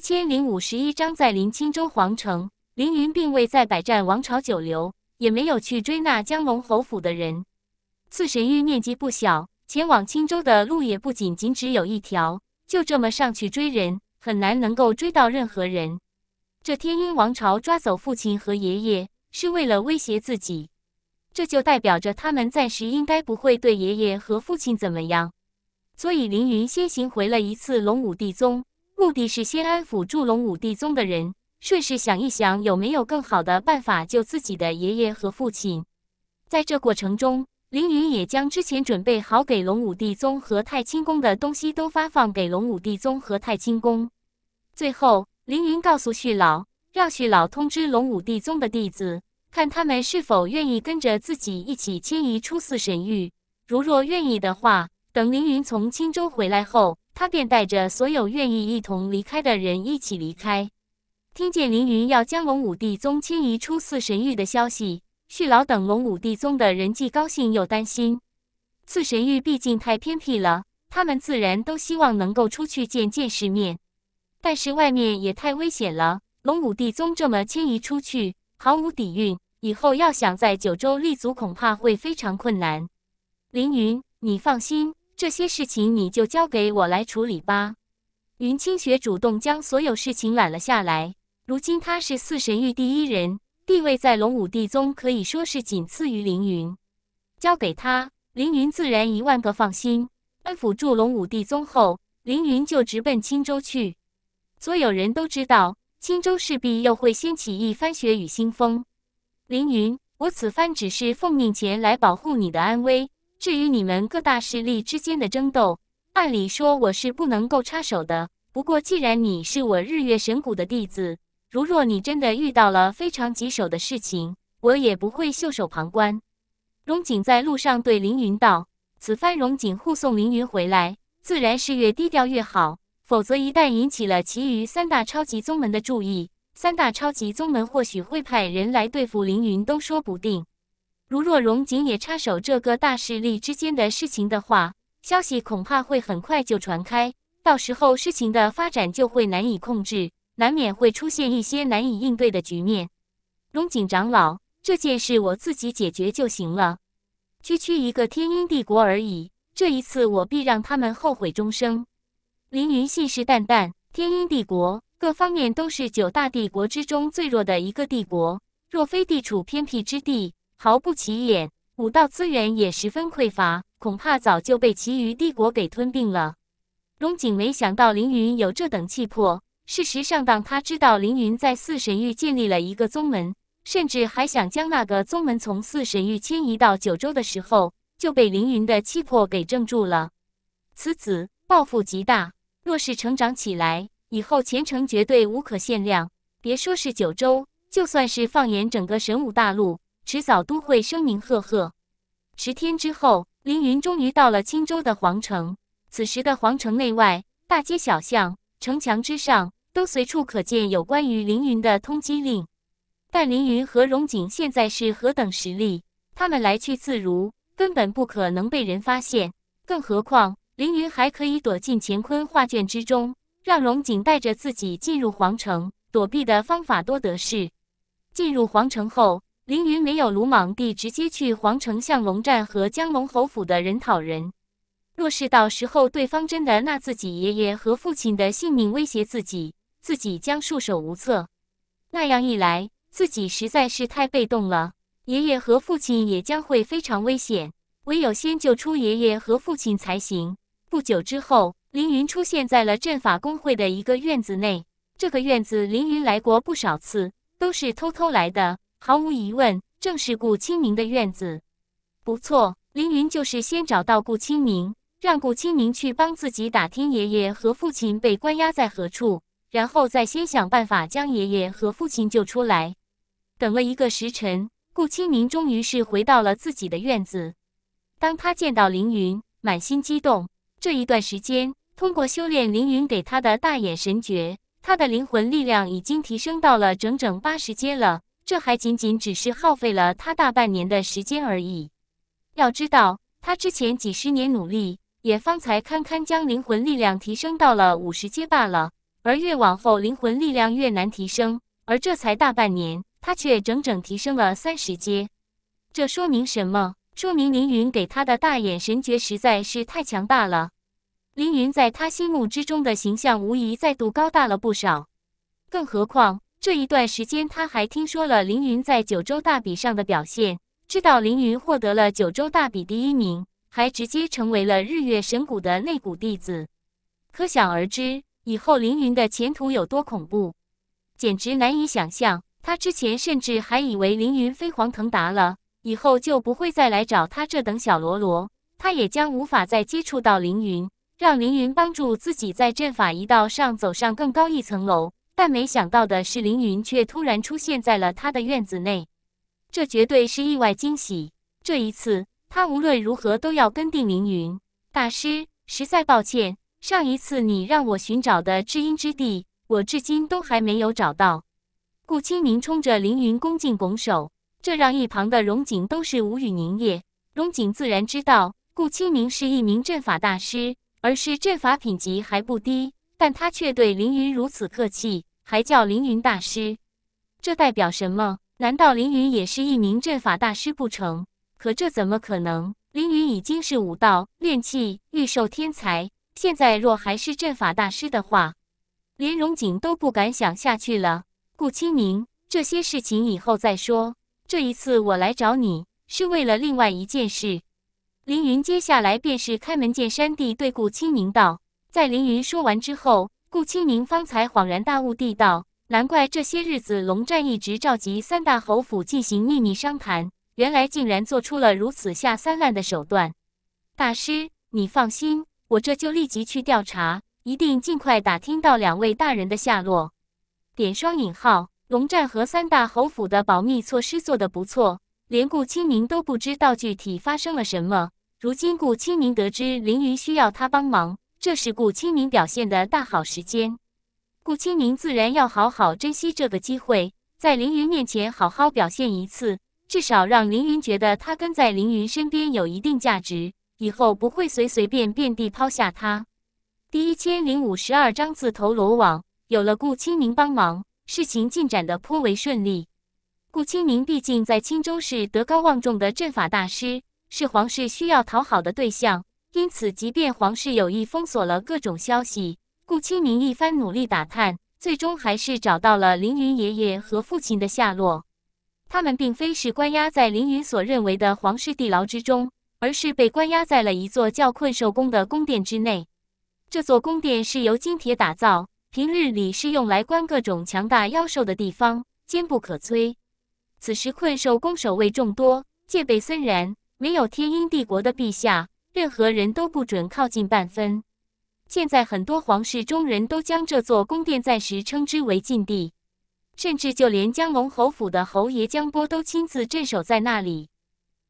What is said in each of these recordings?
一千零五十一章，在临青州皇城，凌云并未在百战王朝久留，也没有去追那江龙侯府的人。刺神域面积不小，前往青州的路也不仅仅只有一条。就这么上去追人，很难能够追到任何人。这天鹰王朝抓走父亲和爷爷，是为了威胁自己，这就代表着他们暂时应该不会对爷爷和父亲怎么样。所以，凌云先行回了一次龙武帝宗。目的是先安抚住龙武帝宗的人，顺势想一想有没有更好的办法救自己的爷爷和父亲。在这过程中，凌云也将之前准备好给龙武帝宗和太清宫的东西都发放给龙武帝宗和太清宫。最后，凌云告诉旭老，让旭老通知龙武帝宗的弟子，看他们是否愿意跟着自己一起迁移出四神域。如若愿意的话，等凌云从青州回来后。他便带着所有愿意一同离开的人一起离开。听见凌云要将龙武帝宗迁移出四神域的消息，旭老等龙武帝宗的人既高兴又担心。四神域毕竟太偏僻了，他们自然都希望能够出去见见世面。但是外面也太危险了，龙武帝宗这么迁移出去，毫无底蕴，以后要想在九州立足，恐怕会非常困难。凌云，你放心。这些事情你就交给我来处理吧。云清雪主动将所有事情揽了下来。如今他是四神域第一人，地位在龙武帝宗可以说是仅次于凌云。交给他，凌云自然一万个放心。安抚住龙武帝宗后，凌云就直奔青州去。所有人都知道，青州势必又会掀起一番血雨腥风。凌云，我此番只是奉命前来保护你的安危。至于你们各大势力之间的争斗，按理说我是不能够插手的。不过，既然你是我日月神谷的弟子，如若你真的遇到了非常棘手的事情，我也不会袖手旁观。荣景在路上对凌云道：“此番荣景护送凌云回来，自然是越低调越好。否则，一旦引起了其余三大超级宗门的注意，三大超级宗门或许会派人来对付凌云，都说不定。”如若荣景也插手这个大势力之间的事情的话，消息恐怕会很快就传开，到时候事情的发展就会难以控制，难免会出现一些难以应对的局面。荣景长老，这件事我自己解决就行了。区区一个天鹰帝国而已，这一次我必让他们后悔终生。凌云信誓旦旦。天鹰帝国各方面都是九大帝国之中最弱的一个帝国，若非地处偏僻之地。毫不起眼，武道资源也十分匮乏，恐怕早就被其余帝国给吞并了。龙井没想到凌云有这等气魄。事实上，当他知道凌云在四神域建立了一个宗门，甚至还想将那个宗门从四神域迁移到九州的时候，就被凌云的气魄给镇住了。此子抱负极大，若是成长起来，以后前程绝对无可限量。别说是九州，就算是放眼整个神武大陆。迟早都会声名赫赫。十天之后，凌云终于到了青州的皇城。此时的皇城内外、大街小巷、城墙之上，都随处可见有关于凌云的通缉令。但凌云和荣景现在是何等实力？他们来去自如，根本不可能被人发现。更何况，凌云还可以躲进乾坤画卷之中，让荣景带着自己进入皇城躲避的方法多得是。进入皇城后。凌云没有鲁莽地直接去皇城向龙战和江龙侯府的人讨人，若是到时候对方真的拿自己爷爷和父亲的性命威胁自己，自己将束手无策。那样一来，自己实在是太被动了，爷爷和父亲也将会非常危险。唯有先救出爷爷和父亲才行。不久之后，凌云出现在了阵法工会的一个院子内。这个院子，凌云来过不少次，都是偷偷来的。毫无疑问，正是顾清明的院子。不错，凌云就是先找到顾清明，让顾清明去帮自己打听爷爷和父亲被关押在何处，然后再先想办法将爷爷和父亲救出来。等了一个时辰，顾清明终于是回到了自己的院子。当他见到凌云，满心激动。这一段时间，通过修炼凌云给他的大眼神诀，他的灵魂力量已经提升到了整整八十阶了。这还仅仅只是耗费了他大半年的时间而已。要知道，他之前几十年努力，也方才堪堪将灵魂力量提升到了五十阶罢了。而越往后，灵魂力量越难提升。而这才大半年，他却整整提升了三十阶。这说明什么？说明凌云给他的大眼神诀实在是太强大了。凌云在他心目之中的形象，无疑再度高大了不少。更何况……这一段时间，他还听说了凌云在九州大比上的表现，知道凌云获得了九州大比第一名，还直接成为了日月神谷的内谷弟子。可想而知，以后凌云的前途有多恐怖，简直难以想象。他之前甚至还以为凌云飞黄腾达了，以后就不会再来找他这等小喽啰，他也将无法再接触到凌云，让凌云帮助自己在阵法一道上走上更高一层楼。但没想到的是，凌云却突然出现在了他的院子内，这绝对是意外惊喜。这一次，他无论如何都要跟定凌云大师。实在抱歉，上一次你让我寻找的知音之地，我至今都还没有找到。顾清明冲着凌云恭敬拱手，这让一旁的荣景都是无语凝噎。荣景自然知道，顾清明是一名阵法大师，而是阵法品级还不低，但他却对凌云如此客气。还叫凌云大师，这代表什么？难道凌云也是一名阵法大师不成？可这怎么可能？凌云已经是武道、炼器、御兽天才，现在若还是阵法大师的话，连荣景都不敢想下去了。顾清明，这些事情以后再说。这一次我来找你，是为了另外一件事。凌云接下来便是开门见山地对顾清明道。在凌云说完之后。顾清明方才恍然大悟地道：“难怪这些日子龙战一直召集三大侯府进行秘密商谈，原来竟然做出了如此下三滥的手段。”大师，你放心，我这就立即去调查，一定尽快打听到两位大人的下落。点双引号，龙战和三大侯府的保密措施做得不错，连顾清明都不知道具体发生了什么。如今顾清明得知凌云需要他帮忙。这是顾清明表现的大好时间，顾清明自然要好好珍惜这个机会，在凌云面前好好表现一次，至少让凌云觉得他跟在凌云身边有一定价值，以后不会随随便便地抛下他。第一千零五十二章自投罗网，有了顾清明帮忙，事情进展的颇为顺利。顾清明毕竟在青州是德高望重的阵法大师，是皇室需要讨好的对象。因此，即便皇室有意封锁了各种消息，顾清明一番努力打探，最终还是找到了凌云爷爷和父亲的下落。他们并非是关押在凌云所认为的皇室地牢之中，而是被关押在了一座叫困兽宫的宫殿之内。这座宫殿是由金铁打造，平日里是用来关各种强大妖兽的地方，坚不可摧。此时，困兽宫守卫众多，戒备森然，没有天鹰帝国的陛下。任何人都不准靠近半分。现在，很多皇室中人都将这座宫殿暂时称之为禁地，甚至就连江龙侯府的侯爷江波都亲自镇守在那里。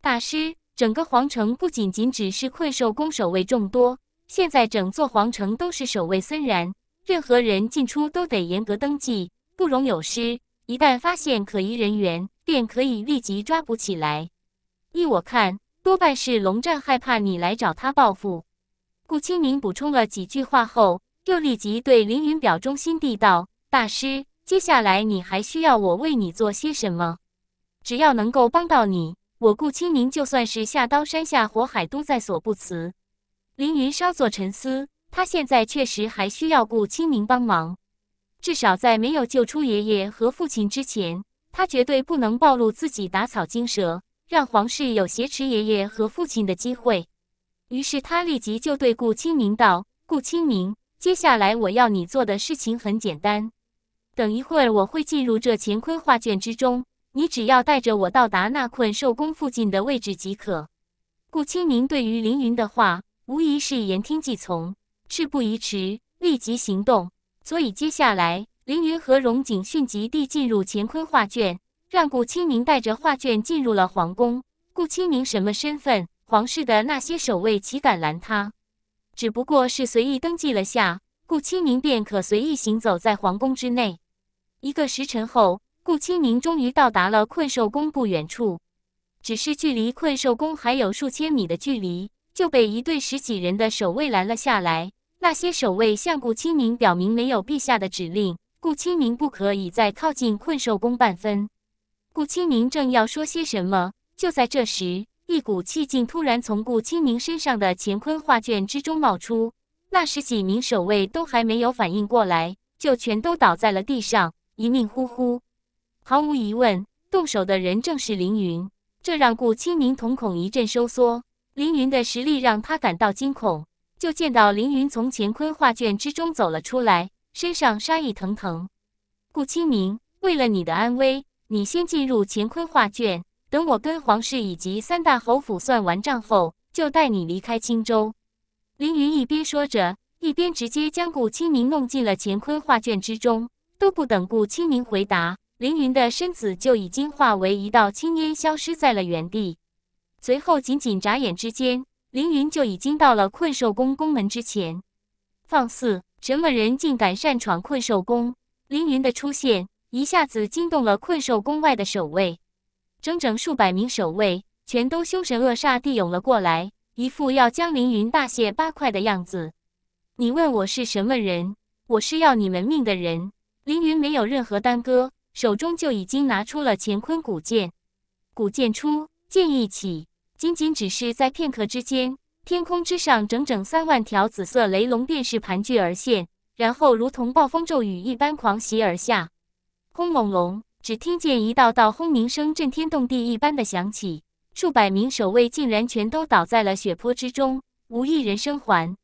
大师，整个皇城不仅仅只是困兽宫守卫众多，现在整座皇城都是守卫森然，任何人进出都得严格登记，不容有失。一旦发现可疑人员，便可以立即抓捕起来。依我看。多半是龙战害怕你来找他报复，顾清明补充了几句话后，又立即对凌云表忠心地道：“大师，接下来你还需要我为你做些什么？只要能够帮到你，我顾清明就算是下刀山下火海都在所不辞。”凌云稍作沉思，他现在确实还需要顾清明帮忙，至少在没有救出爷爷和父亲之前，他绝对不能暴露自己，打草惊蛇。让皇室有挟持爷爷和父亲的机会，于是他立即就对顾清明道：“顾清明，接下来我要你做的事情很简单。等一会儿我会进入这乾坤画卷之中，你只要带着我到达那困兽宫附近的位置即可。”顾清明对于凌云的话，无疑是言听计从，事不宜迟，立即行动。所以接下来，凌云和荣景迅即地进入乾坤画卷。让顾清明带着画卷进入了皇宫。顾清明什么身份？皇室的那些守卫岂敢拦他？只不过是随意登记了下，顾清明便可随意行走在皇宫之内。一个时辰后，顾清明终于到达了困兽宫不远处，只是距离困兽宫还有数千米的距离，就被一队十几人的守卫拦了下来。那些守卫向顾清明表明，没有陛下的指令，顾清明不可以再靠近困兽宫半分。顾清明正要说些什么，就在这时，一股气劲突然从顾清明身上的乾坤画卷之中冒出。那时几名守卫都还没有反应过来，就全都倒在了地上，一命呜呼。毫无疑问，动手的人正是凌云，这让顾清明瞳孔一阵收缩。凌云的实力让他感到惊恐。就见到凌云从乾坤画卷之中走了出来，身上杀意腾腾。顾清明，为了你的安危。你先进入乾坤画卷，等我跟皇室以及三大侯府算完账后，就带你离开青州。凌云一边说着，一边直接将顾清明弄进了乾坤画卷之中，都不等顾清明回答，凌云的身子就已经化为一道青烟，消失在了原地。随后，仅仅眨眼之间，凌云就已经到了困兽宫宫门之前。放肆！什么人竟敢擅闯困兽宫？凌云的出现。一下子惊动了困兽宫外的守卫，整整数百名守卫全都凶神恶煞地涌了过来，一副要将凌云大卸八块的样子。你问我是什么人？我是要你们命的人。凌云没有任何耽搁，手中就已经拿出了乾坤古剑。古剑出，剑意起，仅仅只是在片刻之间，天空之上整整三万条紫色雷龙便是盘踞而现，然后如同暴风骤雨一般狂袭而下。轰隆隆！只听见一道道轰鸣声，震天动地一般的响起。数百名守卫竟然全都倒在了血泊之中，无一人生还。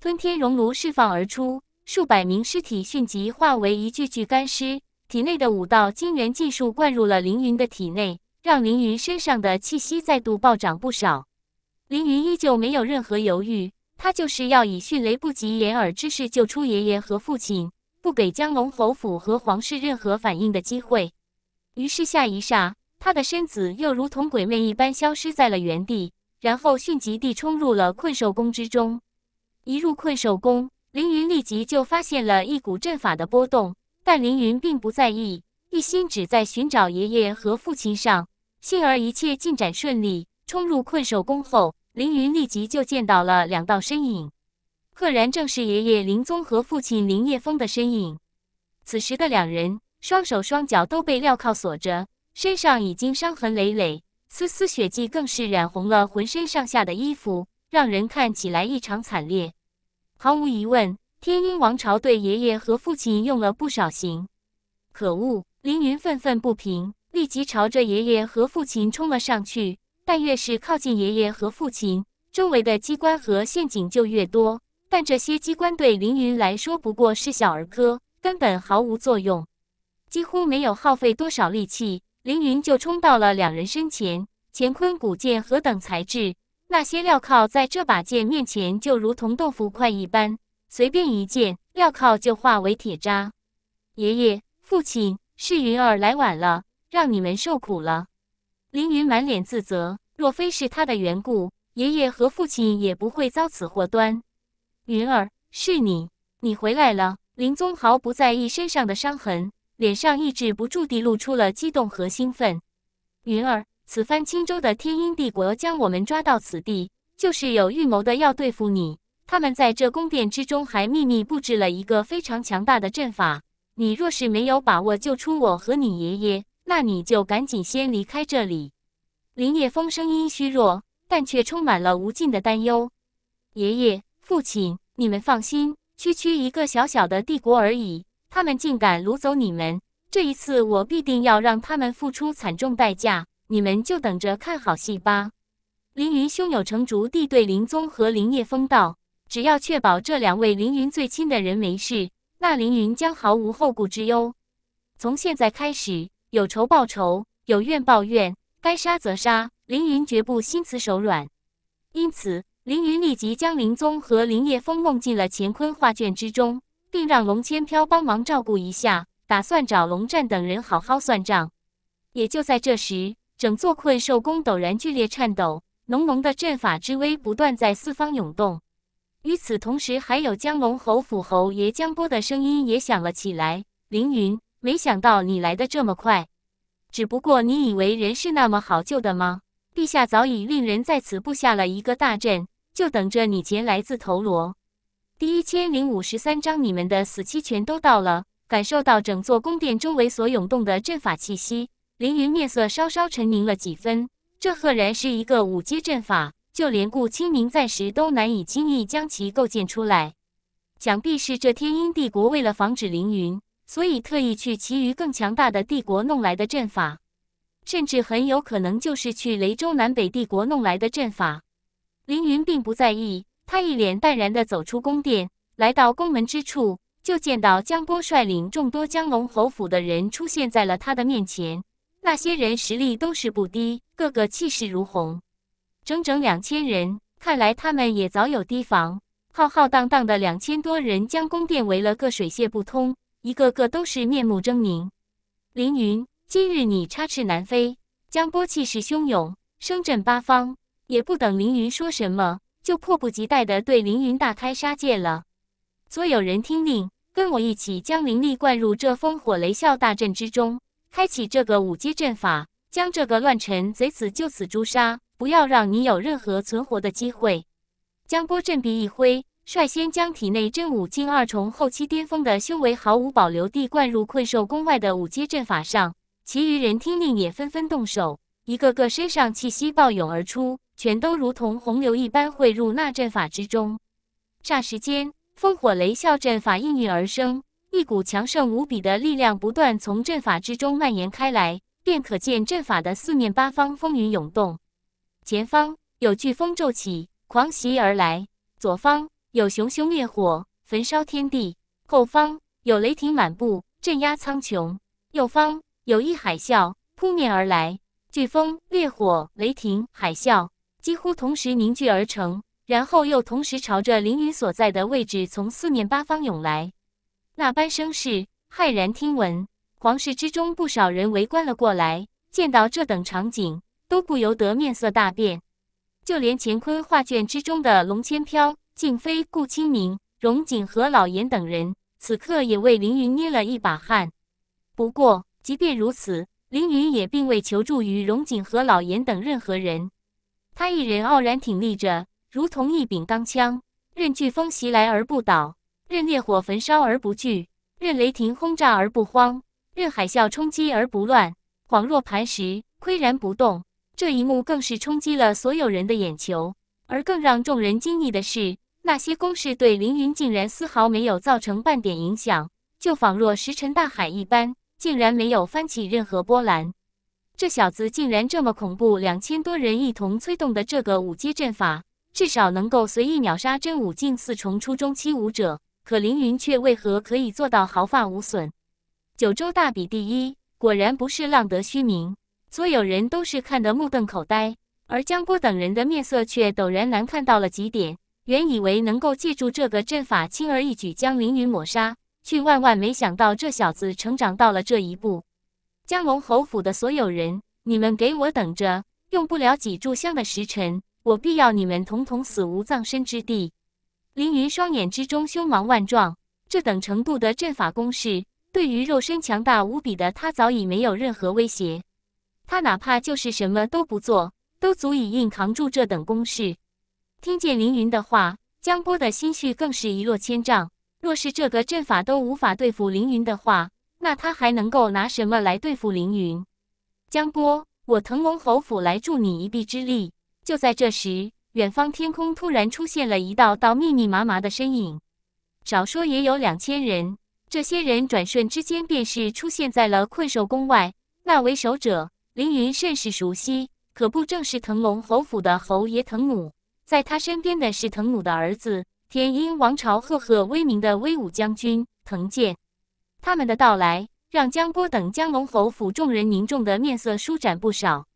吞天熔炉释放而出，数百名尸体迅即化为一具具干尸，体内的五道金元技术灌入了凌云的体内，让凌云身上的气息再度暴涨不少。凌云依旧没有任何犹豫，他就是要以迅雷不及掩耳之势救出爷爷和父亲。不给江龙侯府和皇室任何反应的机会，于是下一刹，他的身子又如同鬼魅一般消失在了原地，然后迅疾地冲入了困兽宫之中。一入困兽宫，凌云立即就发现了一股阵法的波动，但凌云并不在意，一心只在寻找爷爷和父亲上。幸而一切进展顺利，冲入困兽宫后，凌云立即就见到了两道身影。赫然正是爷爷林宗和父亲林业峰的身影。此时的两人双手双脚都被镣铐锁着，身上已经伤痕累累，丝丝血迹更是染红了浑身上下的衣服，让人看起来异常惨烈。毫无疑问，天鹰王朝对爷爷和父亲用了不少刑。可恶！凌云愤愤不平，立即朝着爷爷和父亲冲了上去。但越是靠近爷爷和父亲，周围的机关和陷阱就越多。但这些机关对凌云来说不过是小儿科，根本毫无作用，几乎没有耗费多少力气，凌云就冲到了两人身前。乾坤古剑何等材质，那些镣铐在这把剑面前就如同豆腐块一般，随便一剑，镣铐就化为铁渣。爷爷、父亲，是云儿来晚了，让你们受苦了。凌云满脸自责，若非是他的缘故，爷爷和父亲也不会遭此祸端。云儿，是你，你回来了。林宗毫不在意身上的伤痕，脸上抑制不住地露出了激动和兴奋。云儿，此番青州的天鹰帝国将我们抓到此地，就是有预谋的要对付你。他们在这宫殿之中还秘密布置了一个非常强大的阵法。你若是没有把握救出我和你爷爷，那你就赶紧先离开这里。林叶风声音虚弱，但却充满了无尽的担忧。爷爷。父亲，你们放心，区区一个小小的帝国而已，他们竟敢掳走你们，这一次我必定要让他们付出惨重代价，你们就等着看好戏吧。凌云胸有成竹地对林宗和林叶风道：“只要确保这两位凌云最亲的人没事，那凌云将毫无后顾之忧。从现在开始，有仇报仇，有怨报怨，该杀则杀，凌云绝不心慈手软。因此。”凌云立即将林宗和林叶风弄进了乾坤画卷之中，并让龙千飘帮忙照顾一下，打算找龙战等人好好算账。也就在这时，整座困兽宫陡然剧烈颤抖，浓浓的阵法之威不断在四方涌动。与此同时，还有江龙侯府侯爷江波的声音也响了起来：“凌云，没想到你来的这么快。只不过，你以为人是那么好救的吗？”陛下早已令人在此布下了一个大阵，就等着你前来自投罗。第一千零五十三章，你们的死期全都到了。感受到整座宫殿周围所涌动的阵法气息，凌云面色稍稍沉凝了几分。这赫然是一个五阶阵法，就连顾清明暂时都难以轻易将其构建出来。想必是这天鹰帝国为了防止凌云，所以特意去其余更强大的帝国弄来的阵法。甚至很有可能就是去雷州南北帝国弄来的阵法。凌云并不在意，他一脸淡然的走出宫殿，来到宫门之处，就见到江波率领众多江龙侯府的人出现在了他的面前。那些人实力都是不低，个个气势如虹，整整两千人，看来他们也早有提防。浩浩荡荡的两千多人将宫殿围了个水泄不通，一个个都是面目狰狞。凌云。今日你插翅难飞，江波气势汹涌，声震八方，也不等凌云说什么，就迫不及待地对凌云大开杀戒了。所有人听令，跟我一起将灵力灌入这风火雷啸大阵之中，开启这个五阶阵法，将这个乱臣贼子就此诛杀，不要让你有任何存活的机会。江波振臂一挥，率先将体内真武境二重后期巅峰的修为毫无保留地灌入困兽宫外的五阶阵法上。其余人听令，也纷纷动手，一个个身上气息暴涌而出，全都如同洪流一般汇入那阵法之中。霎时间，风火雷啸阵法应运而生，一股强盛无比的力量不断从阵法之中蔓延开来，便可见阵法的四面八方风云涌动。前方有飓风骤起，狂袭而来；左方有熊熊烈火焚烧天地；后方有雷霆满布，镇压苍穹；右方。有一海啸扑面而来，飓风、烈火、雷霆、海啸几乎同时凝聚而成，然后又同时朝着凌云所在的位置从四面八方涌来。那般声势，骇然听闻。皇室之中不少人围观了过来，见到这等场景，都不由得面色大变。就连乾坤画卷之中的龙千飘、静妃、顾清明、荣景和老严等人，此刻也为凌云捏了一把汗。不过。即便如此，凌云也并未求助于荣景和老严等任何人，他一人傲然挺立着，如同一柄钢枪，任飓风袭来而不倒，任烈火焚烧而不惧，任雷霆轰炸而不慌，任海啸冲击而不乱，恍若磐石岿然不动。这一幕更是冲击了所有人的眼球，而更让众人惊异的是，那些攻势对凌云竟然丝毫没有造成半点影响，就仿若石沉大海一般。竟然没有翻起任何波澜，这小子竟然这么恐怖！两千多人一同催动的这个五阶阵法，至少能够随意秒杀真武境四重初中期武者。可凌云却为何可以做到毫发无损？九州大比第一，果然不是浪得虚名。所有人都是看得目瞪口呆，而江波等人的面色却陡然难看到了极点。原以为能够借助这个阵法，轻而易举将凌云抹杀。却万万没想到，这小子成长到了这一步。江龙侯府的所有人，你们给我等着！用不了几炷香的时辰，我必要你们统统死无葬身之地。凌云双眼之中凶芒万状，这等程度的阵法攻势，对于肉身强大无比的他早已没有任何威胁。他哪怕就是什么都不做，都足以硬扛住这等攻势。听见凌云的话，江波的心绪更是一落千丈。若是这个阵法都无法对付凌云的话，那他还能够拿什么来对付凌云？江波，我腾龙侯府来助你一臂之力。就在这时，远方天空突然出现了一道道密密麻麻的身影，少说也有两千人。这些人转瞬之间便是出现在了困兽宫外。那为首者，凌云甚是熟悉，可不正是腾龙侯府的侯爷腾母？在他身边的是腾母的儿子。天鹰王朝赫赫威名的威武将军藤健，他们的到来让江波等江龙侯府众人凝重的面色舒展不少。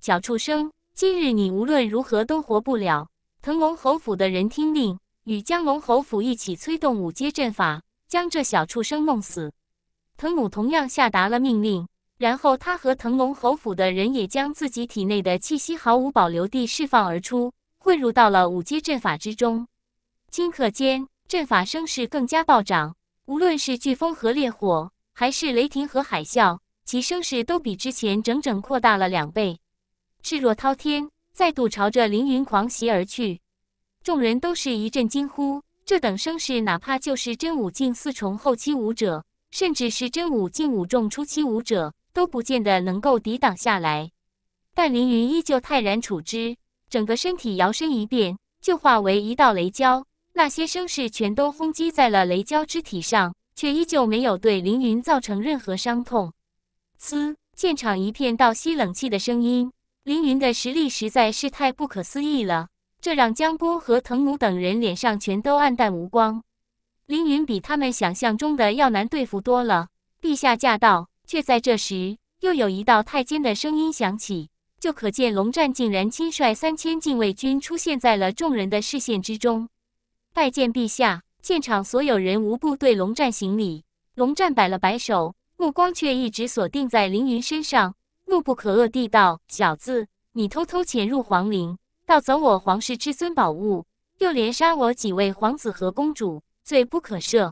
小畜生，今日你无论如何都活不了！腾龙侯府的人听令，与江龙侯府一起催动五阶阵法，将这小畜生弄死。藤母同样下达了命令，然后他和腾龙侯府的人也将自己体内的气息毫无保留地释放而出，混入到了五阶阵法之中。顷刻间，阵法声势更加暴涨。无论是飓风和烈火，还是雷霆和海啸，其声势都比之前整整扩大了两倍，势若滔天，再度朝着凌云狂袭而去。众人都是一阵惊呼：这等声势，哪怕就是真武境四重后期武者，甚至是真武境五重初期武者，都不见得能够抵挡下来。但凌云依旧泰然处之，整个身体摇身一变，就化为一道雷蛟。那些声势全都轰击在了雷蛟肢体上，却依旧没有对凌云造成任何伤痛。嘶！现场一片倒吸冷气的声音。凌云的实力实在是太不可思议了，这让江波和藤姆等人脸上全都暗淡无光。凌云比他们想象中的要难对付多了。陛下驾到！却在这时，又有一道太监的声音响起，就可见龙战竟然亲率三千禁卫军出现在了众人的视线之中。拜见陛下！现场所有人无不对龙战行礼。龙战摆了摆手，目光却一直锁定在凌云身上，怒不可遏地道：“小子，你偷偷潜入皇陵，盗走我皇室至尊宝物，又连杀我几位皇子和公主，罪不可赦！”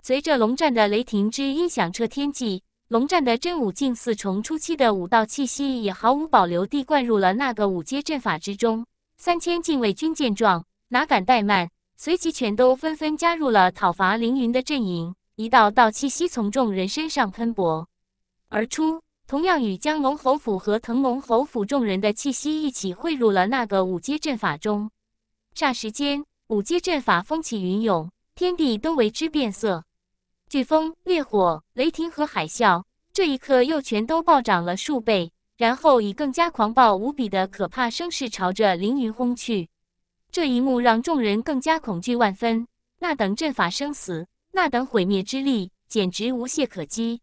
随着龙战的雷霆之音响彻天际，龙战的真武境四重初期的武道气息也毫无保留地灌入了那个五阶阵法之中。三千禁卫军见状，哪敢怠慢？随即全都纷纷加入了讨伐凌云的阵营，一道道气息从众人身上喷薄而出，同样与江龙侯府和腾龙侯府众人的气息一起汇入了那个五阶阵法中。霎时间，五阶阵法风起云涌，天地都为之变色。飓风、烈火、雷霆和海啸，这一刻又全都暴涨了数倍，然后以更加狂暴无比的可怕声势朝着凌云轰去。这一幕让众人更加恐惧万分，那等阵法生死，那等毁灭之力，简直无懈可击。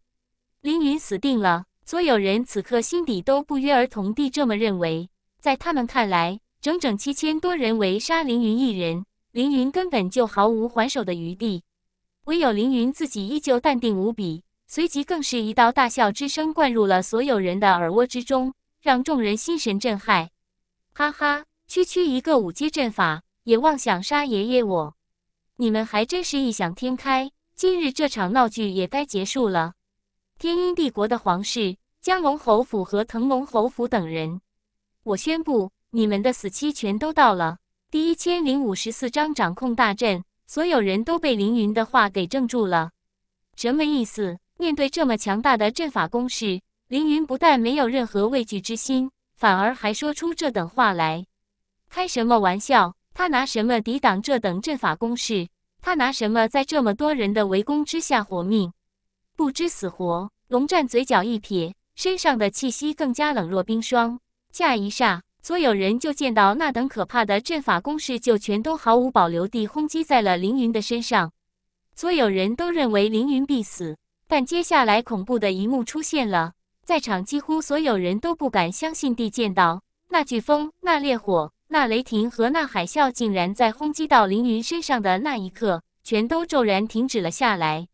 凌云死定了！所有人此刻心底都不约而同地这么认为。在他们看来，整整七千多人围杀凌云一人，凌云根本就毫无还手的余地。唯有凌云自己依旧淡定无比，随即更是一道大笑之声灌入了所有人的耳窝之中，让众人心神震撼。哈哈。区区一个五阶阵法，也妄想杀爷爷我？你们还真是异想天开！今日这场闹剧也该结束了。天鹰帝国的皇室、江龙侯府和腾龙侯府等人，我宣布，你们的死期全都到了。第一千零五十四章掌控大阵，所有人都被凌云的话给怔住了。什么意思？面对这么强大的阵法攻势，凌云不但没有任何畏惧之心，反而还说出这等话来。开什么玩笑？他拿什么抵挡这等阵法攻势？他拿什么在这么多人的围攻之下活命？不知死活！龙战嘴角一撇，身上的气息更加冷若冰霜。下一霎，所有人就见到那等可怕的阵法攻势，就全都毫无保留地轰击在了凌云的身上。所有人都认为凌云必死，但接下来恐怖的一幕出现了，在场几乎所有人都不敢相信地见到那飓风，那烈火。那雷霆和那海啸，竟然在轰击到凌云身上的那一刻，全都骤然停止了下来。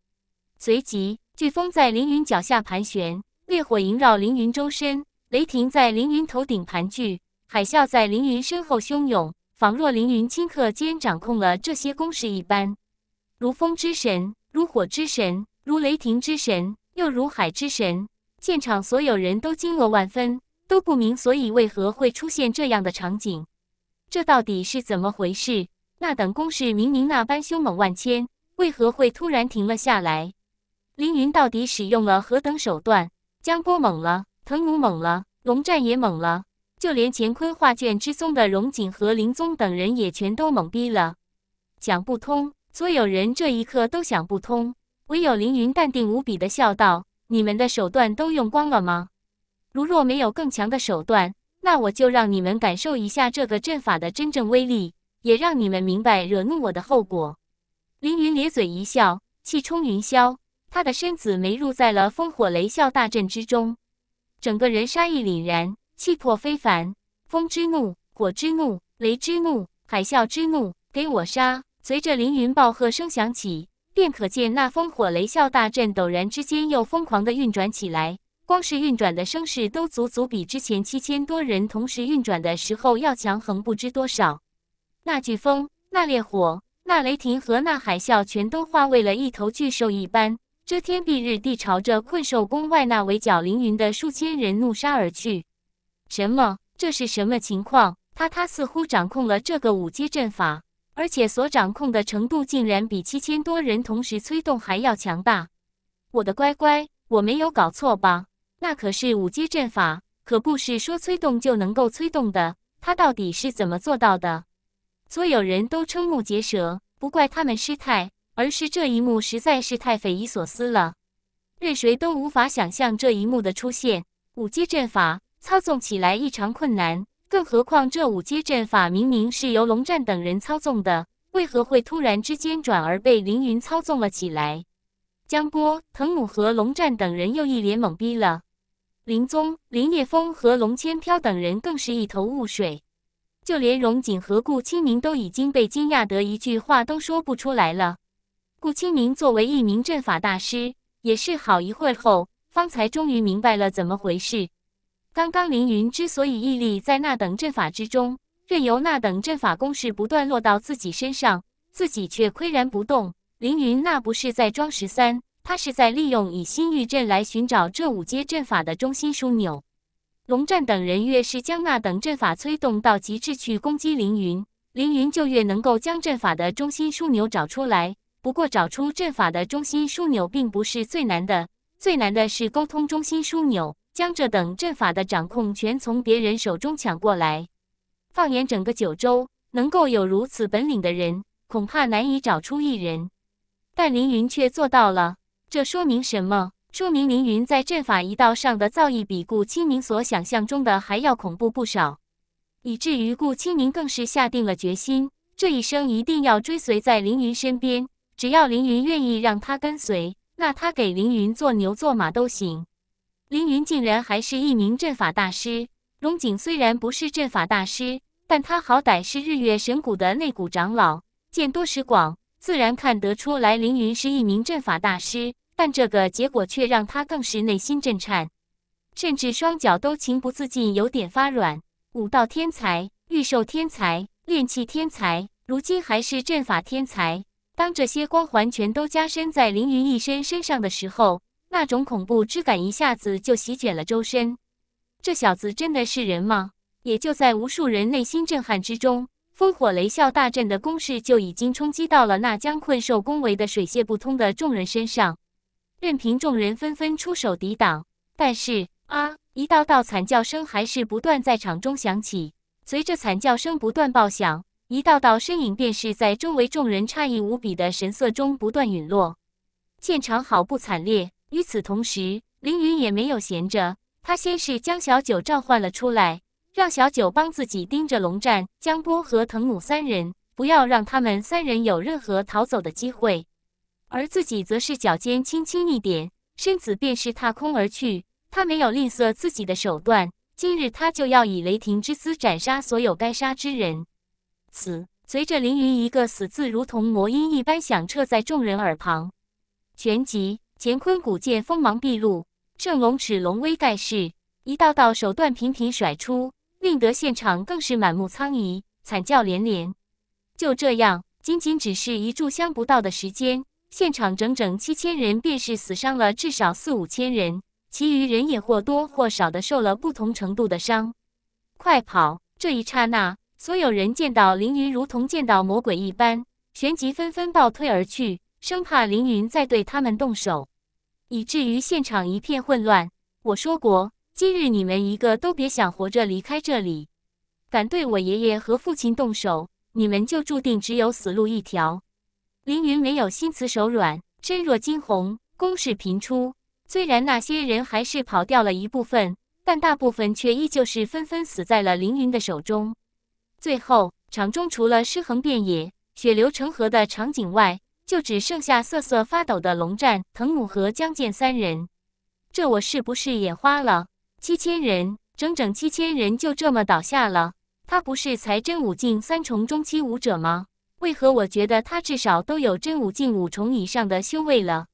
随即，飓风在凌云脚下盘旋，烈火萦绕凌云周身，雷霆在凌云头顶盘踞，海啸在凌云身后汹涌，仿若凌云顷刻间掌控了这些攻势一般，如风之神，如火之神，如雷霆之神，又如海之神。现场所有人都惊愕万分，都不明所以为何会出现这样的场景。这到底是怎么回事？那等攻势明明那般凶猛万千，为何会突然停了下来？凌云到底使用了何等手段？江波懵了，藤姆懵了，龙战也懵了，就连乾坤画卷之宗的荣景和林宗等人也全都懵逼了。讲不通，所有人这一刻都想不通。唯有凌云淡定无比的笑道：“你们的手段都用光了吗？如若没有更强的手段……”那我就让你们感受一下这个阵法的真正威力，也让你们明白惹怒我的后果。凌云咧嘴一笑，气冲云霄，他的身子没入在了烽火雷啸大阵之中，整个人杀意凛然，气魄非凡。风之怒，火之怒，雷之怒，海啸之怒，给我杀！随着凌云暴喝声响起，便可见那烽火雷啸大阵陡然之间又疯狂地运转起来。光是运转的声势都足足比之前七千多人同时运转的时候要强横不知多少。那飓风、那烈火、那雷霆和那海啸，全都化为了一头巨兽一般，遮天蔽日地朝着困兽宫外那围剿凌云的数千人怒杀而去。什么？这是什么情况？他他似乎掌控了这个五阶阵法，而且所掌控的程度竟然比七千多人同时催动还要强大！我的乖乖，我没有搞错吧？那可是五阶阵法，可不是说催动就能够催动的。他到底是怎么做到的？所有人都瞠目结舌，不怪他们失态，而是这一幕实在是太匪夷所思了。任谁都无法想象这一幕的出现。五阶阵法操纵起来异常困难，更何况这五阶阵法明明是由龙战等人操纵的，为何会突然之间转而被凌云操纵了起来？江波、藤武和龙战等人又一脸懵逼了。林宗、林叶风和龙千飘等人更是一头雾水，就连荣景和顾清明都已经被惊讶得一句话都说不出来了。顾清明作为一名阵法大师，也是好一会儿后方才终于明白了怎么回事。刚刚凌云之所以屹立在那等阵法之中，任由那等阵法攻势不断落到自己身上，自己却岿然不动，凌云那不是在装十三？他是在利用以心御阵来寻找这五阶阵法的中心枢纽。龙战等人越是将那等阵法催动到极致去攻击凌云，凌云就越能够将阵法的中心枢纽找出来。不过，找出阵法的中心枢纽并不是最难的，最难的是沟通中心枢纽，将这等阵法的掌控权从别人手中抢过来。放眼整个九州，能够有如此本领的人，恐怕难以找出一人。但凌云却做到了。这说明什么？说明凌云在阵法一道上的造诣，比顾清明所想象中的还要恐怖不少。以至于顾清明更是下定了决心，这一生一定要追随在凌云身边。只要凌云愿意让他跟随，那他给凌云做牛做马都行。凌云竟然还是一名阵法大师。龙井虽然不是阵法大师，但他好歹是日月神谷的内谷长老，见多识广。自然看得出来，凌云是一名阵法大师，但这个结果却让他更是内心震颤，甚至双脚都情不自禁有点发软。武道天才、御兽天才、炼器天才，如今还是阵法天才。当这些光环全都加深在凌云一身身上的时候，那种恐怖之感一下子就席卷了周身。这小子真的是人吗？也就在无数人内心震撼之中。烽火雷啸大阵的攻势就已经冲击到了那将困兽攻围的水泄不通的众人身上，任凭众人纷纷出手抵挡，但是啊，一道道惨叫声还是不断在场中响起。随着惨叫声不断爆响，一道道身影便是在周围众人诧异无比的神色中不断陨落，现场好不惨烈。与此同时，凌云也没有闲着，他先是将小九召唤了出来。让小九帮自己盯着龙战、江波和藤鲁三人，不要让他们三人有任何逃走的机会。而自己则是脚尖轻轻一点，身子便是踏空而去。他没有吝啬自己的手段，今日他就要以雷霆之姿斩杀所有该杀之人。死！随着凌云一个“死”字，如同魔音一般响彻在众人耳旁。旋即，乾坤古剑锋芒毕露，圣龙齿龙威盖世，一道道手段频频甩出。令得现场更是满目苍夷，惨叫连连。就这样，仅仅只是一炷香不到的时间，现场整整七千人便是死伤了至少四五千人，其余人也或多或少的受了不同程度的伤。快跑！这一刹那，所有人见到凌云如同见到魔鬼一般，旋即纷纷倒退而去，生怕凌云再对他们动手，以至于现场一片混乱。我说过。今日你们一个都别想活着离开这里！敢对我爷爷和父亲动手，你们就注定只有死路一条！凌云没有心慈手软，身若惊鸿，攻势频出。虽然那些人还是跑掉了一部分，但大部分却依旧是纷纷死在了凌云的手中。最后，场中除了尸横遍野、血流成河的场景外，就只剩下瑟瑟发抖的龙战、藤母和江剑三人。这我是不是眼花了？七千人，整整七千人就这么倒下了。他不是才真武境三重中期武者吗？为何我觉得他至少都有真武境五重以上的修为了？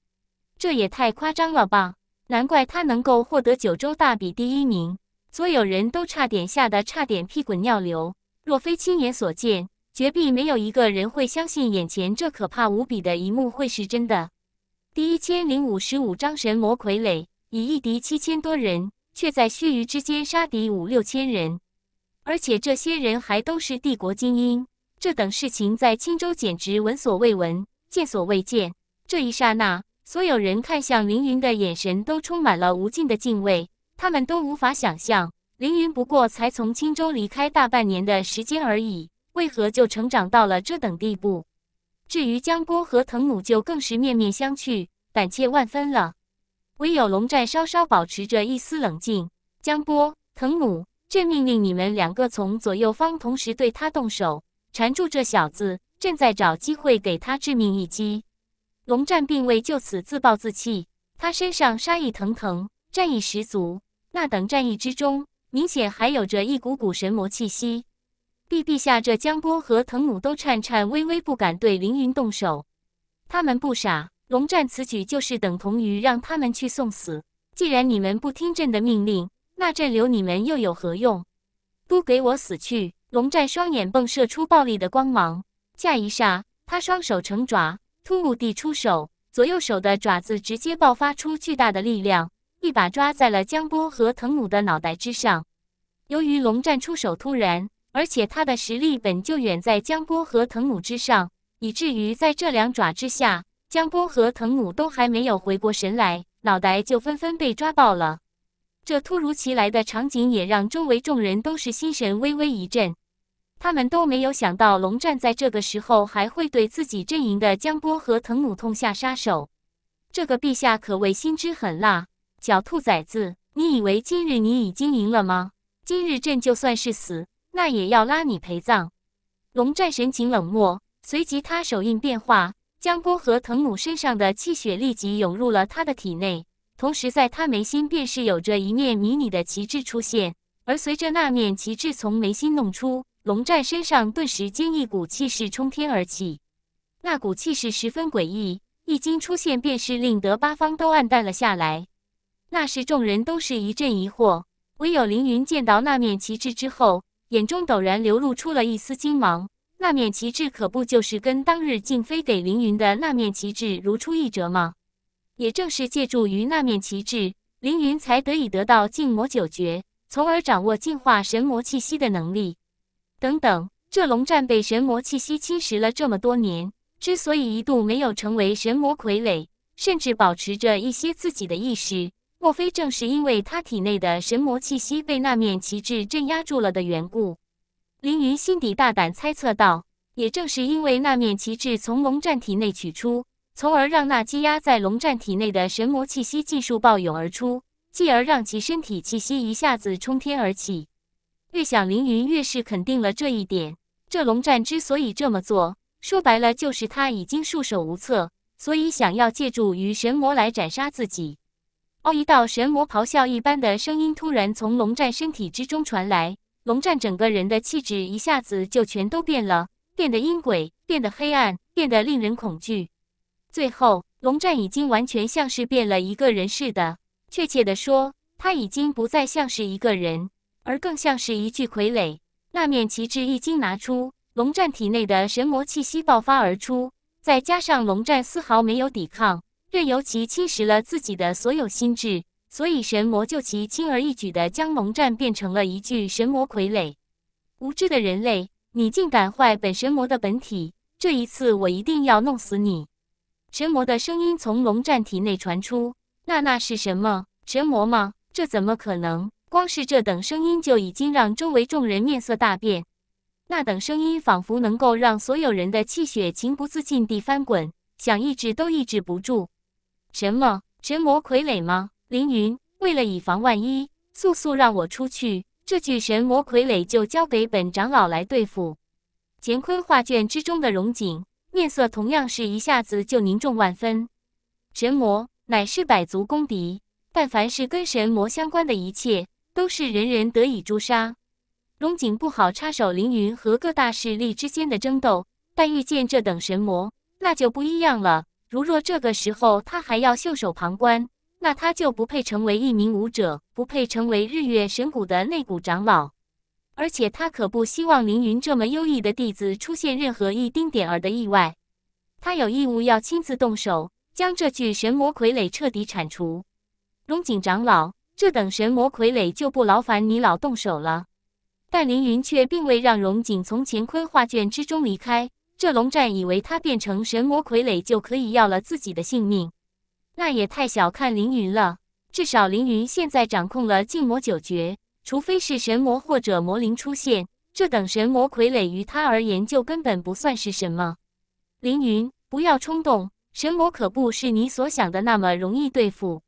这也太夸张了吧！难怪他能够获得九州大比第一名。所有人都差点吓得差点屁滚尿流。若非亲眼所见，绝壁没有一个人会相信眼前这可怕无比的一幕会是真的。第一千零五十五章神魔傀儡以一敌七千多人。却在须臾之间杀敌五六千人，而且这些人还都是帝国精英。这等事情在青州简直闻所未闻、见所未见。这一刹那，所有人看向凌云的眼神都充满了无尽的敬畏。他们都无法想象，凌云不过才从青州离开大半年的时间而已，为何就成长到了这等地步？至于江波和藤母，就更是面面相觑，胆怯万分了。唯有龙战稍稍保持着一丝冷静。江波、藤姆，朕命令你们两个从左右方同时对他动手，缠住这小子，正在找机会给他致命一击。龙战并未就此自暴自弃，他身上杀意腾腾，战意十足。那等战意之中，明显还有着一股股神魔气息。陛陛下，这江波和藤姆都颤颤巍巍，不敢对凌云动手。他们不傻。龙战此举就是等同于让他们去送死。既然你们不听朕的命令，那朕留你们又有何用？都给我死去！龙战双眼迸射出暴力的光芒，下一霎，他双手成爪，突兀地出手，左右手的爪子直接爆发出巨大的力量，一把抓在了江波和藤姆的脑袋之上。由于龙战出手突然，而且他的实力本就远在江波和藤姆之上，以至于在这两爪之下。江波和藤姆都还没有回过神来，脑袋就纷纷被抓爆了。这突如其来的场景也让周围众人都是心神微微一震，他们都没有想到龙战在这个时候还会对自己阵营的江波和藤姆痛下杀手。这个陛下可谓心之狠辣，狡兔崽子，你以为今日你已经赢了吗？今日朕就算是死，那也要拉你陪葬。龙战神情冷漠，随即他手印变化。江波和藤姆身上的气血立即涌入了他的体内，同时在他眉心便是有着一面迷你的旗帜出现。而随着那面旗帜从眉心弄出，龙战身上顿时间一股气势冲天而起。那股气势十分诡异，一经出现便是令得八方都暗淡了下来。那时众人都是一阵疑惑，唯有凌云见到那面旗帜之后，眼中陡然流露出了一丝惊芒。那面旗帜可不就是跟当日静妃给凌云的那面旗帜如出一辙吗？也正是借助于那面旗帜，凌云才得以得到静魔九绝，从而掌握净化神魔气息的能力。等等，这龙战被神魔气息侵蚀了这么多年，之所以一度没有成为神魔傀儡，甚至保持着一些自己的意识，莫非正是因为他体内的神魔气息被那面旗帜镇压住了的缘故？凌云心底大胆猜测道：“也正是因为那面旗帜从龙战体内取出，从而让那积压在龙战体内的神魔气息尽数暴涌而出，继而让其身体气息一下子冲天而起。”越想，凌云越是肯定了这一点。这龙战之所以这么做，说白了就是他已经束手无策，所以想要借助于神魔来斩杀自己。哦，一道神魔咆哮一般的声音突然从龙战身体之中传来。龙战整个人的气质一下子就全都变了，变得阴诡，变得黑暗，变得令人恐惧。最后，龙战已经完全像是变了一个人似的。确切地说，他已经不再像是一个人，而更像是一具傀儡。那面旗帜一经拿出，龙战体内的神魔气息爆发而出，再加上龙战丝毫没有抵抗，任由其侵蚀了自己的所有心智。所以神魔就其轻而易举地将龙战变成了一具神魔傀儡。无知的人类，你竟敢坏本神魔的本体！这一次，我一定要弄死你！神魔的声音从龙战体内传出。那那是什么？神魔吗？这怎么可能？光是这等声音就已经让周围众人面色大变。那等声音仿佛能够让所有人的气血情不自禁地翻滚，想抑制都抑制不住。什么？神魔傀儡吗？凌云，为了以防万一，速速让我出去。这具神魔傀儡就交给本长老来对付。乾坤画卷之中的荣景面色同样是一下子就凝重万分。神魔乃是百族公敌，但凡是跟神魔相关的一切，都是人人得以诛杀。荣景不好插手凌云和各大势力之间的争斗，但遇见这等神魔，那就不一样了。如若这个时候他还要袖手旁观。那他就不配成为一名武者，不配成为日月神谷的内谷长老。而且他可不希望凌云这么优异的弟子出现任何一丁点儿的意外。他有义务要亲自动手，将这具神魔傀儡彻底铲除。荣景长老，这等神魔傀儡就不劳烦你老动手了。但凌云却并未让荣景从乾坤画卷之中离开。这龙战以为他变成神魔傀儡就可以要了自己的性命。那也太小看凌云了，至少凌云现在掌控了禁魔九绝，除非是神魔或者魔灵出现，这等神魔傀儡于他而言就根本不算是什么。凌云，不要冲动，神魔可不是你所想的那么容易对付。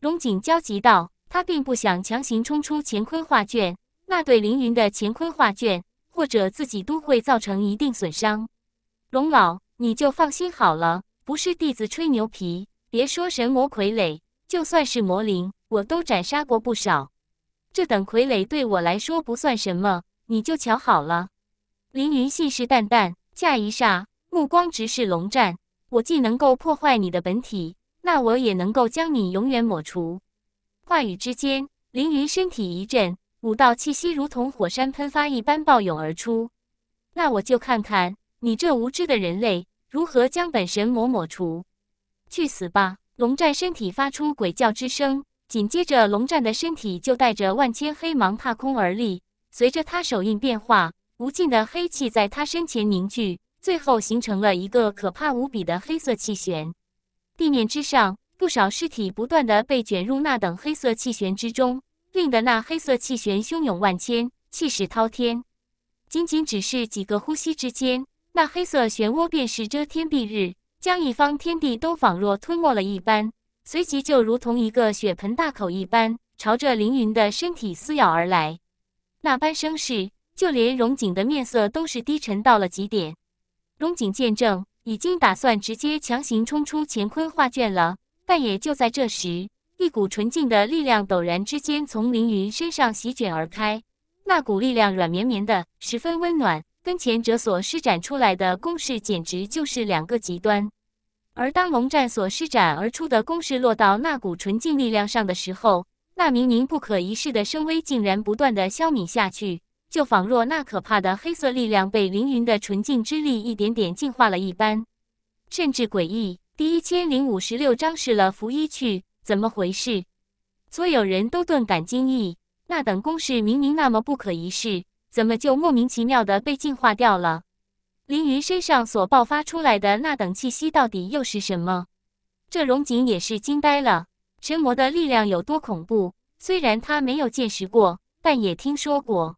龙景焦急道：“他并不想强行冲出乾坤画卷，那对凌云的乾坤画卷或者自己都会造成一定损伤。”龙老，你就放心好了，不是弟子吹牛皮。别说神魔傀儡，就算是魔灵，我都斩杀过不少。这等傀儡对我来说不算什么，你就瞧好了。凌云信誓旦旦，下一刹目光直视龙战。我既能够破坏你的本体，那我也能够将你永远抹除。话语之间，凌云身体一震，五道气息如同火山喷发一般暴涌而出。那我就看看你这无知的人类如何将本神魔抹除。去死吧！龙战身体发出鬼叫之声，紧接着，龙战的身体就带着万千黑芒踏空而立。随着他手印变化，无尽的黑气在他身前凝聚，最后形成了一个可怕无比的黑色气旋。地面之上，不少尸体不断的被卷入那等黑色气旋之中，令得那黑色气旋汹涌万千，气势滔天。仅仅只是几个呼吸之间，那黑色漩涡便是遮天蔽日。将一方天地都仿若吞没了一般，随即就如同一个血盆大口一般，朝着凌云的身体撕咬而来。那般声势，就连荣景的面色都是低沉到了极点。荣景见证，已经打算直接强行冲出乾坤画卷了。但也就在这时，一股纯净的力量陡然之间从凌云身上席卷而开，那股力量软绵绵的，十分温暖。跟前者所施展出来的攻势简直就是两个极端，而当龙战所施展而出的攻势落到那股纯净力量上的时候，那明明不可一世的声威竟然不断的消弭下去，就仿若那可怕的黑色力量被凌云的纯净之力一点点净化了一般，甚至诡异。第一千零五十六章试了拂衣去，怎么回事？所有人都顿感惊异，那等攻势明明那么不可一世。怎么就莫名其妙的被净化掉了？凌云身上所爆发出来的那等气息，到底又是什么？这荣景也是惊呆了。神魔的力量有多恐怖？虽然他没有见识过，但也听说过，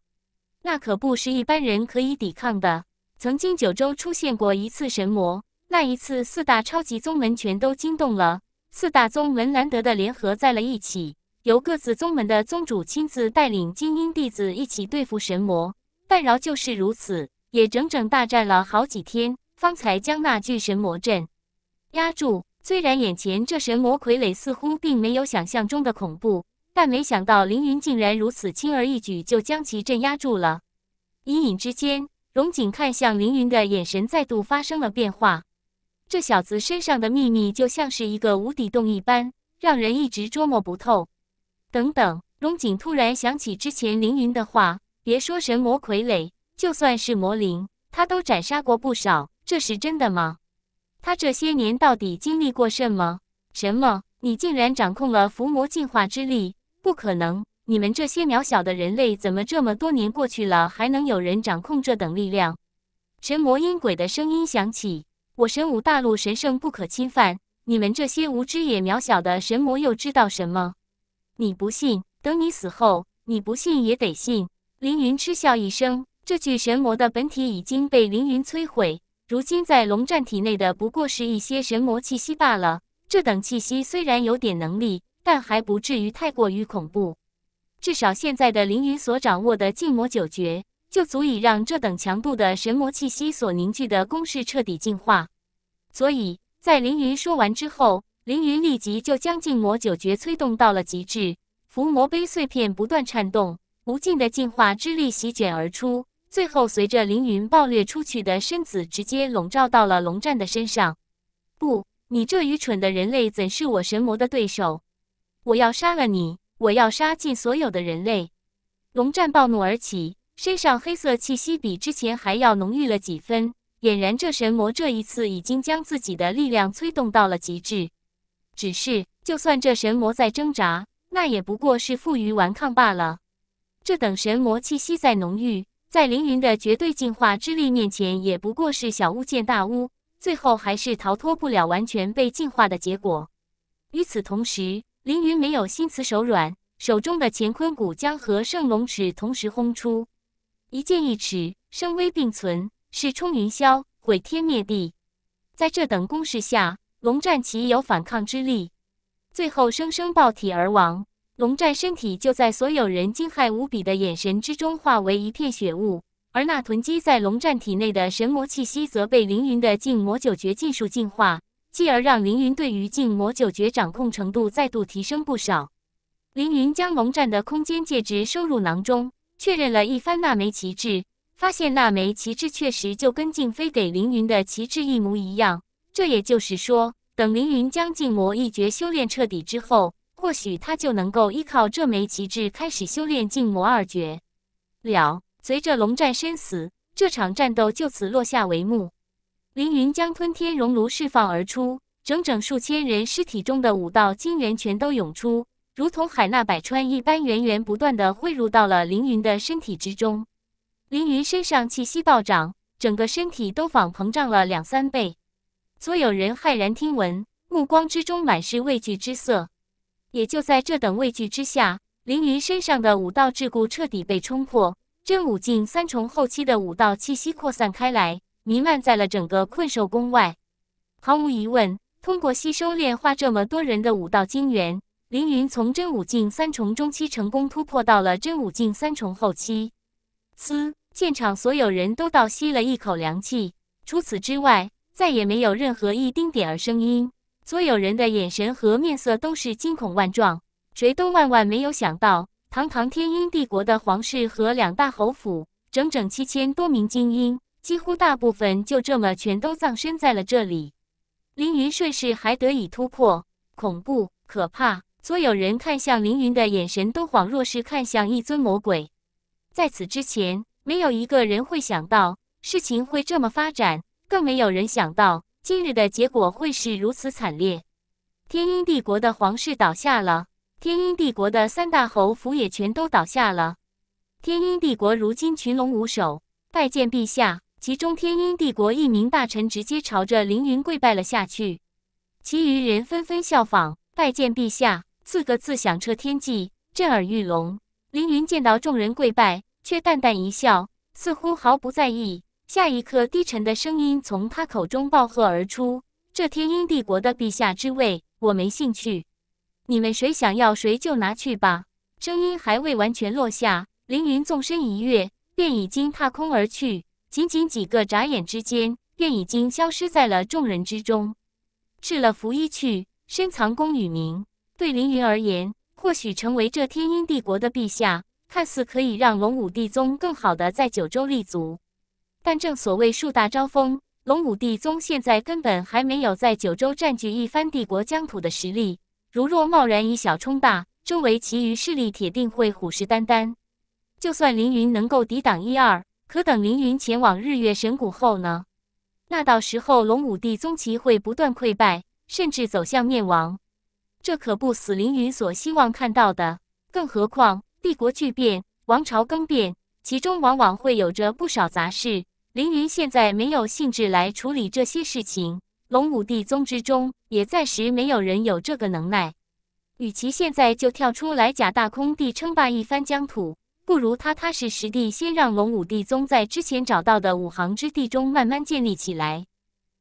那可不是一般人可以抵抗的。曾经九州出现过一次神魔，那一次四大超级宗门全都惊动了，四大宗门难得的联合在了一起。由各自宗门的宗主亲自带领精英弟子一起对付神魔，但饶就是如此，也整整大战了好几天，方才将那巨神魔阵压住。虽然眼前这神魔傀儡似乎并没有想象中的恐怖，但没想到凌云竟然如此轻而易举就将其镇压住了。隐隐之间，荣景看向凌云的眼神再度发生了变化。这小子身上的秘密就像是一个无底洞一般，让人一直捉摸不透。等等，龙井突然想起之前凌云的话，别说神魔傀儡，就算是魔灵，他都斩杀过不少。这是真的吗？他这些年到底经历过什么？什么？你竟然掌控了伏魔进化之力？不可能！你们这些渺小的人类，怎么这么多年过去了，还能有人掌控这等力量？神魔阴鬼的声音响起：“我神武大陆神圣不可侵犯，你们这些无知也渺小的神魔又知道什么？”你不信，等你死后，你不信也得信。凌云嗤笑一声，这具神魔的本体已经被凌云摧毁，如今在龙战体内的不过是一些神魔气息罢了。这等气息虽然有点能力，但还不至于太过于恐怖。至少现在的凌云所掌握的禁魔九绝，就足以让这等强度的神魔气息所凝聚的攻势彻底净化。所以在凌云说完之后。凌云立即就将禁魔九诀催动到了极致，伏魔碑碎片不断颤动，无尽的净化之力席卷而出，最后随着凌云暴掠出去的身子，直接笼罩到了龙战的身上。不，你这愚蠢的人类，怎是我神魔的对手？我要杀了你！我要杀尽所有的人类！龙战暴怒而起，身上黑色气息比之前还要浓郁了几分，俨然这神魔这一次已经将自己的力量催动到了极致。只是，就算这神魔在挣扎，那也不过是负隅顽抗罢了。这等神魔气息再浓郁，在凌云的绝对进化之力面前，也不过是小巫见大巫，最后还是逃脱不了完全被进化的结果。与此同时，凌云没有心慈手软，手中的乾坤鼓将和圣龙尺同时轰出，一剑一尺，声威并存，势冲云霄，毁天灭地。在这等攻势下。龙战旗有反抗之力，最后生生爆体而亡。龙战身体就在所有人惊骇无比的眼神之中化为一片血雾，而那囤积在龙战体内的神魔气息则被凌云的净魔九绝禁术净化，继而让凌云对于净魔九绝掌控程度再度提升不少。凌云将龙战的空间戒指收入囊中，确认了一番那枚旗帜，发现那枚旗帜确实就跟静飞给凌云的旗帜一模一样。这也就是说，等凌云将禁魔一绝修炼彻底之后，或许他就能够依靠这枚旗帜开始修炼禁魔二绝了。随着龙战身死，这场战斗就此落下帷幕。凌云将吞天熔炉释放而出，整整数千人尸体中的五道金元全都涌出，如同海纳百川一般，源源不断的汇入到了凌云的身体之中。凌云身上气息暴涨，整个身体都仿膨胀了两三倍。所有人骇然听闻，目光之中满是畏惧之色。也就在这等畏惧之下，凌云身上的武道桎梏彻底被冲破，真武境三重后期的武道气息扩散开来，弥漫在了整个困兽宫外。毫无疑问，通过吸收炼化这么多人的武道精元，凌云从真武境三重中期成功突破到了真武境三重后期。嘶！现场所有人都倒吸了一口凉气。除此之外。再也没有任何一丁点儿声音，所有人的眼神和面色都是惊恐万状，谁都万万没有想到，堂堂天鹰帝国的皇室和两大侯府，整整七千多名精英，几乎大部分就这么全都葬身在了这里。凌云顺势还得以突破，恐怖可怕，所有人看向凌云的眼神都恍若是看向一尊魔鬼。在此之前，没有一个人会想到事情会这么发展。更没有人想到今日的结果会是如此惨烈。天鹰帝国的皇室倒下了，天鹰帝国的三大侯府也全都倒下了。天鹰帝国如今群龙无首。拜见陛下！其中天鹰帝国一名大臣直接朝着凌云跪拜了下去，其余人纷纷效仿。拜见陛下！四个字响彻天际，震耳欲聋。凌云见到众人跪拜，却淡淡一笑，似乎毫不在意。下一刻，低沉的声音从他口中爆喝而出：“这天鹰帝国的陛下之位，我没兴趣。你们谁想要谁就拿去吧。”声音还未完全落下，凌云纵身一跃，便已经踏空而去。仅仅几个眨眼之间，便已经消失在了众人之中。赤了拂衣去，深藏功与名。对凌云而言，或许成为这天鹰帝国的陛下，看似可以让龙武帝宗更好的在九州立足。但正所谓树大招风，龙武帝宗现在根本还没有在九州占据一番帝国疆土的实力。如若贸然以小冲大，周围其余势力铁定会虎视眈眈。就算凌云能够抵挡一二，可等凌云前往日月神谷后呢？那到时候龙武帝宗其会不断溃败，甚至走向灭亡？这可不死凌云所希望看到的。更何况帝国巨变、王朝更变，其中往往会有着不少杂事。凌云现在没有兴致来处理这些事情，龙武帝宗之中也暂时没有人有这个能耐。与其现在就跳出来假大空地称霸一番疆土，不如踏踏实实地先让龙武帝宗在之前找到的五行之地中慢慢建立起来，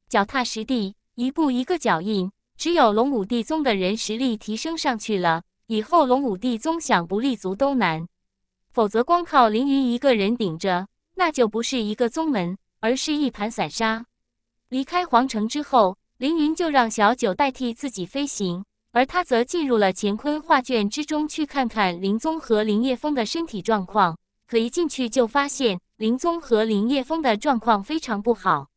脚踏实地，一步一个脚印。只有龙武帝宗的人实力提升上去了，以后龙武帝宗想不立足都难。否则，光靠凌云一个人顶着。那就不是一个宗门，而是一盘散沙。离开皇城之后，凌云就让小九代替自己飞行，而他则进入了乾坤画卷之中，去看看林宗和林叶风的身体状况。可一进去就发现，林宗和林叶风的状况非常不好，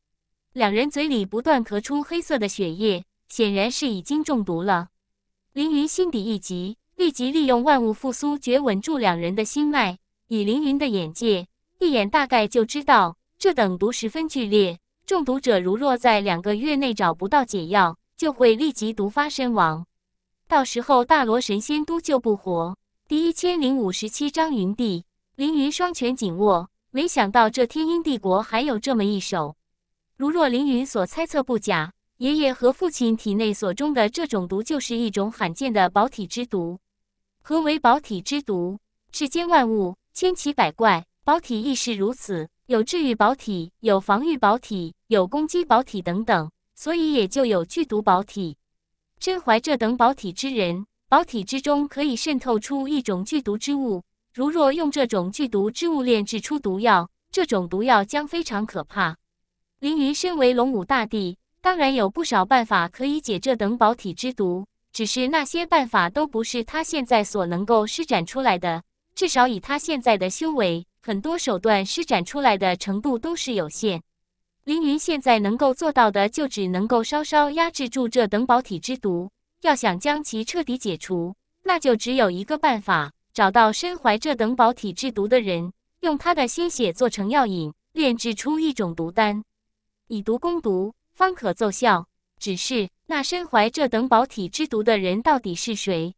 两人嘴里不断咳出黑色的血液，显然是已经中毒了。凌云心底一急，立即利用万物复苏诀稳住两人的心脉。以凌云的眼界。一眼大概就知道这等毒十分剧烈，中毒者如若在两个月内找不到解药，就会立即毒发身亡。到时候大罗神仙都救不活。第一千零五十七章，云帝凌云双拳紧握，没想到这天鹰帝国还有这么一手。如若凌云所猜测不假，爷爷和父亲体内所中的这种毒就是一种罕见的宝体之毒。何为宝体之毒？世间万物千奇百怪。宝体亦是如此，有治愈宝体，有防御宝体，有攻击宝体等等，所以也就有剧毒宝体。身怀这等宝体之人，宝体之中可以渗透出一种剧毒之物。如若用这种剧毒之物炼制出毒药，这种毒药将非常可怕。凌云身为龙武大帝，当然有不少办法可以解这等宝体之毒，只是那些办法都不是他现在所能够施展出来的，至少以他现在的修为。很多手段施展出来的程度都是有限，凌云现在能够做到的，就只能够稍稍压制住这等宝体之毒。要想将其彻底解除，那就只有一个办法：找到身怀这等宝体之毒的人，用他的鲜血做成药引，炼制出一种毒丹，以毒攻毒，方可奏效。只是那身怀这等宝体之毒的人到底是谁？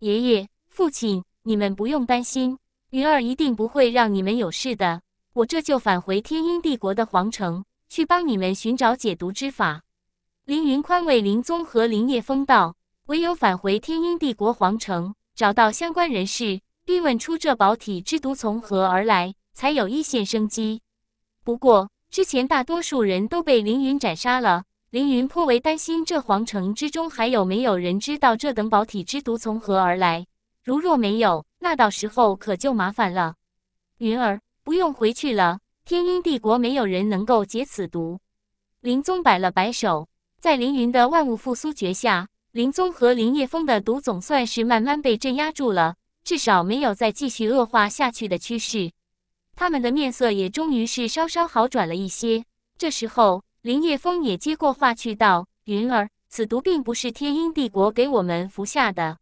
爷爷、父亲，你们不用担心。云儿一定不会让你们有事的，我这就返回天鹰帝国的皇城，去帮你们寻找解毒之法。凌云宽慰林宗和林叶风道：“唯有返回天鹰帝国皇城，找到相关人士，逼问出这宝体之毒从何而来，才有一线生机。”不过，之前大多数人都被凌云斩杀了，凌云颇为担心这皇城之中还有没有人知道这等宝体之毒从何而来。如若没有，那到时候可就麻烦了，云儿不用回去了。天鹰帝国没有人能够解此毒。林宗摆了摆手，在凌云的万物复苏诀下，林宗和林叶风的毒总算是慢慢被镇压住了，至少没有再继续恶化下去的趋势。他们的面色也终于是稍稍好转了一些。这时候，林叶风也接过话去道：“云儿，此毒并不是天鹰帝国给我们服下的。”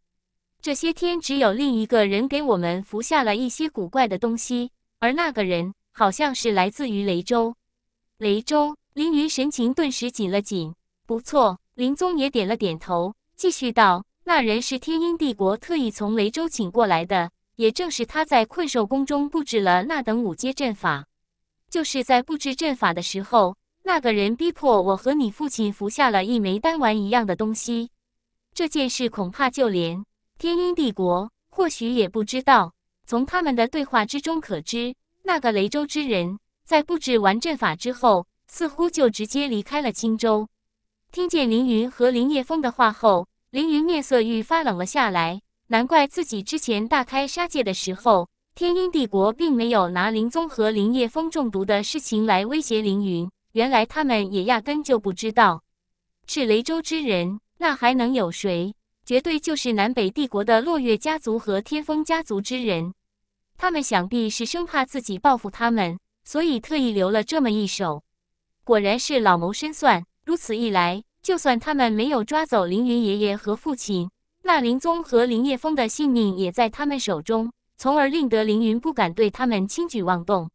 这些天，只有另一个人给我们服下了一些古怪的东西，而那个人好像是来自于雷州。雷州，凌云神情顿时紧了紧。不错，林宗也点了点头，继续道：“那人是天鹰帝国特意从雷州请过来的，也正是他在困兽宫中布置了那等五阶阵法。就是在布置阵法的时候，那个人逼迫我和你父亲服下了一枚丹丸一样的东西。这件事恐怕就连……”天鹰帝国或许也不知道。从他们的对话之中可知，那个雷州之人在布置完阵法之后，似乎就直接离开了青州。听见凌云和林叶风的话后，凌云面色愈发冷了下来。难怪自己之前大开杀戒的时候，天鹰帝国并没有拿林宗和林叶风中毒的事情来威胁凌云。原来他们也压根就不知道是雷州之人，那还能有谁？绝对就是南北帝国的落月家族和天风家族之人，他们想必是生怕自己报复他们，所以特意留了这么一手。果然是老谋深算，如此一来，就算他们没有抓走凌云爷爷和父亲，那林宗和林叶风的性命也在他们手中，从而令得凌云不敢对他们轻举妄动。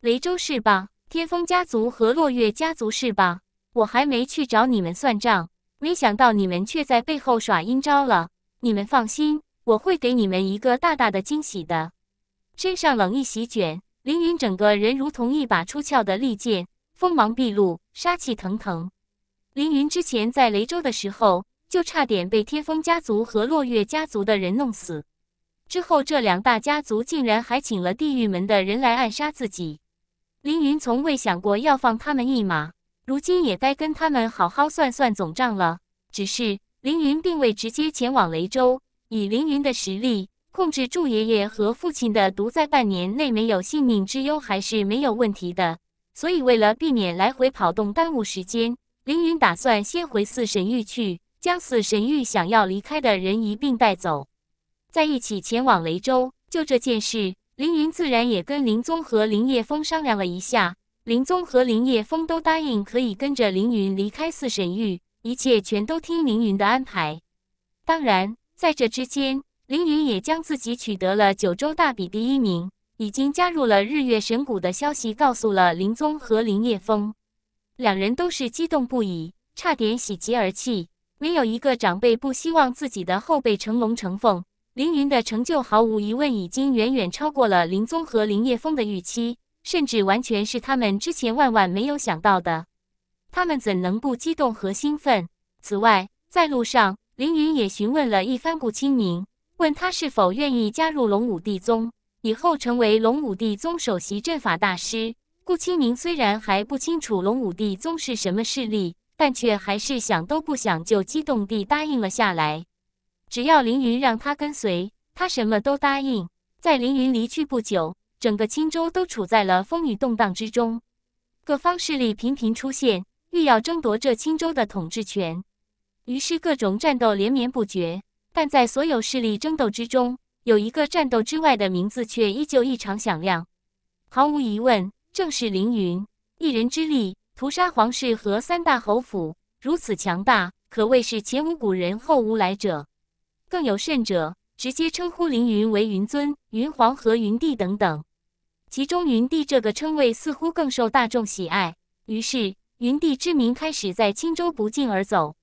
雷州是吧？天风家族和落月家族是吧？我还没去找你们算账。没想到你们却在背后耍阴招了！你们放心，我会给你们一个大大的惊喜的。身上冷意席卷，凌云整个人如同一把出鞘的利剑，锋芒毕露，杀气腾腾。凌云之前在雷州的时候，就差点被天风家族和落月家族的人弄死。之后这两大家族竟然还请了地狱门的人来暗杀自己。凌云从未想过要放他们一马。如今也该跟他们好好算算总账了。只是凌云并未直接前往雷州，以凌云的实力控制住爷爷和父亲的毒，在半年内没有性命之忧还是没有问题的。所以为了避免来回跑动耽误时间，凌云打算先回四神域去，将四神域想要离开的人一并带走，再一起前往雷州。就这件事，凌云自然也跟林宗和林叶风商量了一下。林宗和林叶风都答应可以跟着凌云离开四神域，一切全都听凌云的安排。当然，在这之间，凌云也将自己取得了九州大比第一名，已经加入了日月神谷的消息告诉了林宗和林叶风。两人都是激动不已，差点喜极而泣。没有一个长辈不希望自己的后辈成龙成凤。凌云的成就毫无疑问已经远远超过了林宗和林叶风的预期。甚至完全是他们之前万万没有想到的，他们怎能不激动和兴奋？此外，在路上，凌云也询问了一番顾清明，问他是否愿意加入龙武帝宗，以后成为龙武帝宗首席阵法大师。顾清明虽然还不清楚龙武帝宗是什么势力，但却还是想都不想就激动地答应了下来。只要凌云让他跟随，他什么都答应。在凌云离去不久。整个青州都处在了风雨动荡之中，各方势力频频出现，欲要争夺这青州的统治权。于是各种战斗连绵不绝。但在所有势力争斗之中，有一个战斗之外的名字却依旧异常响亮。毫无疑问，正是凌云一人之力屠杀皇室和三大侯府，如此强大，可谓是前无古人后无来者。更有甚者，直接称呼凌云为云尊、云皇和云帝等等。其中“云帝”这个称谓似乎更受大众喜爱，于是“云帝”之名开始在青州不胫而走，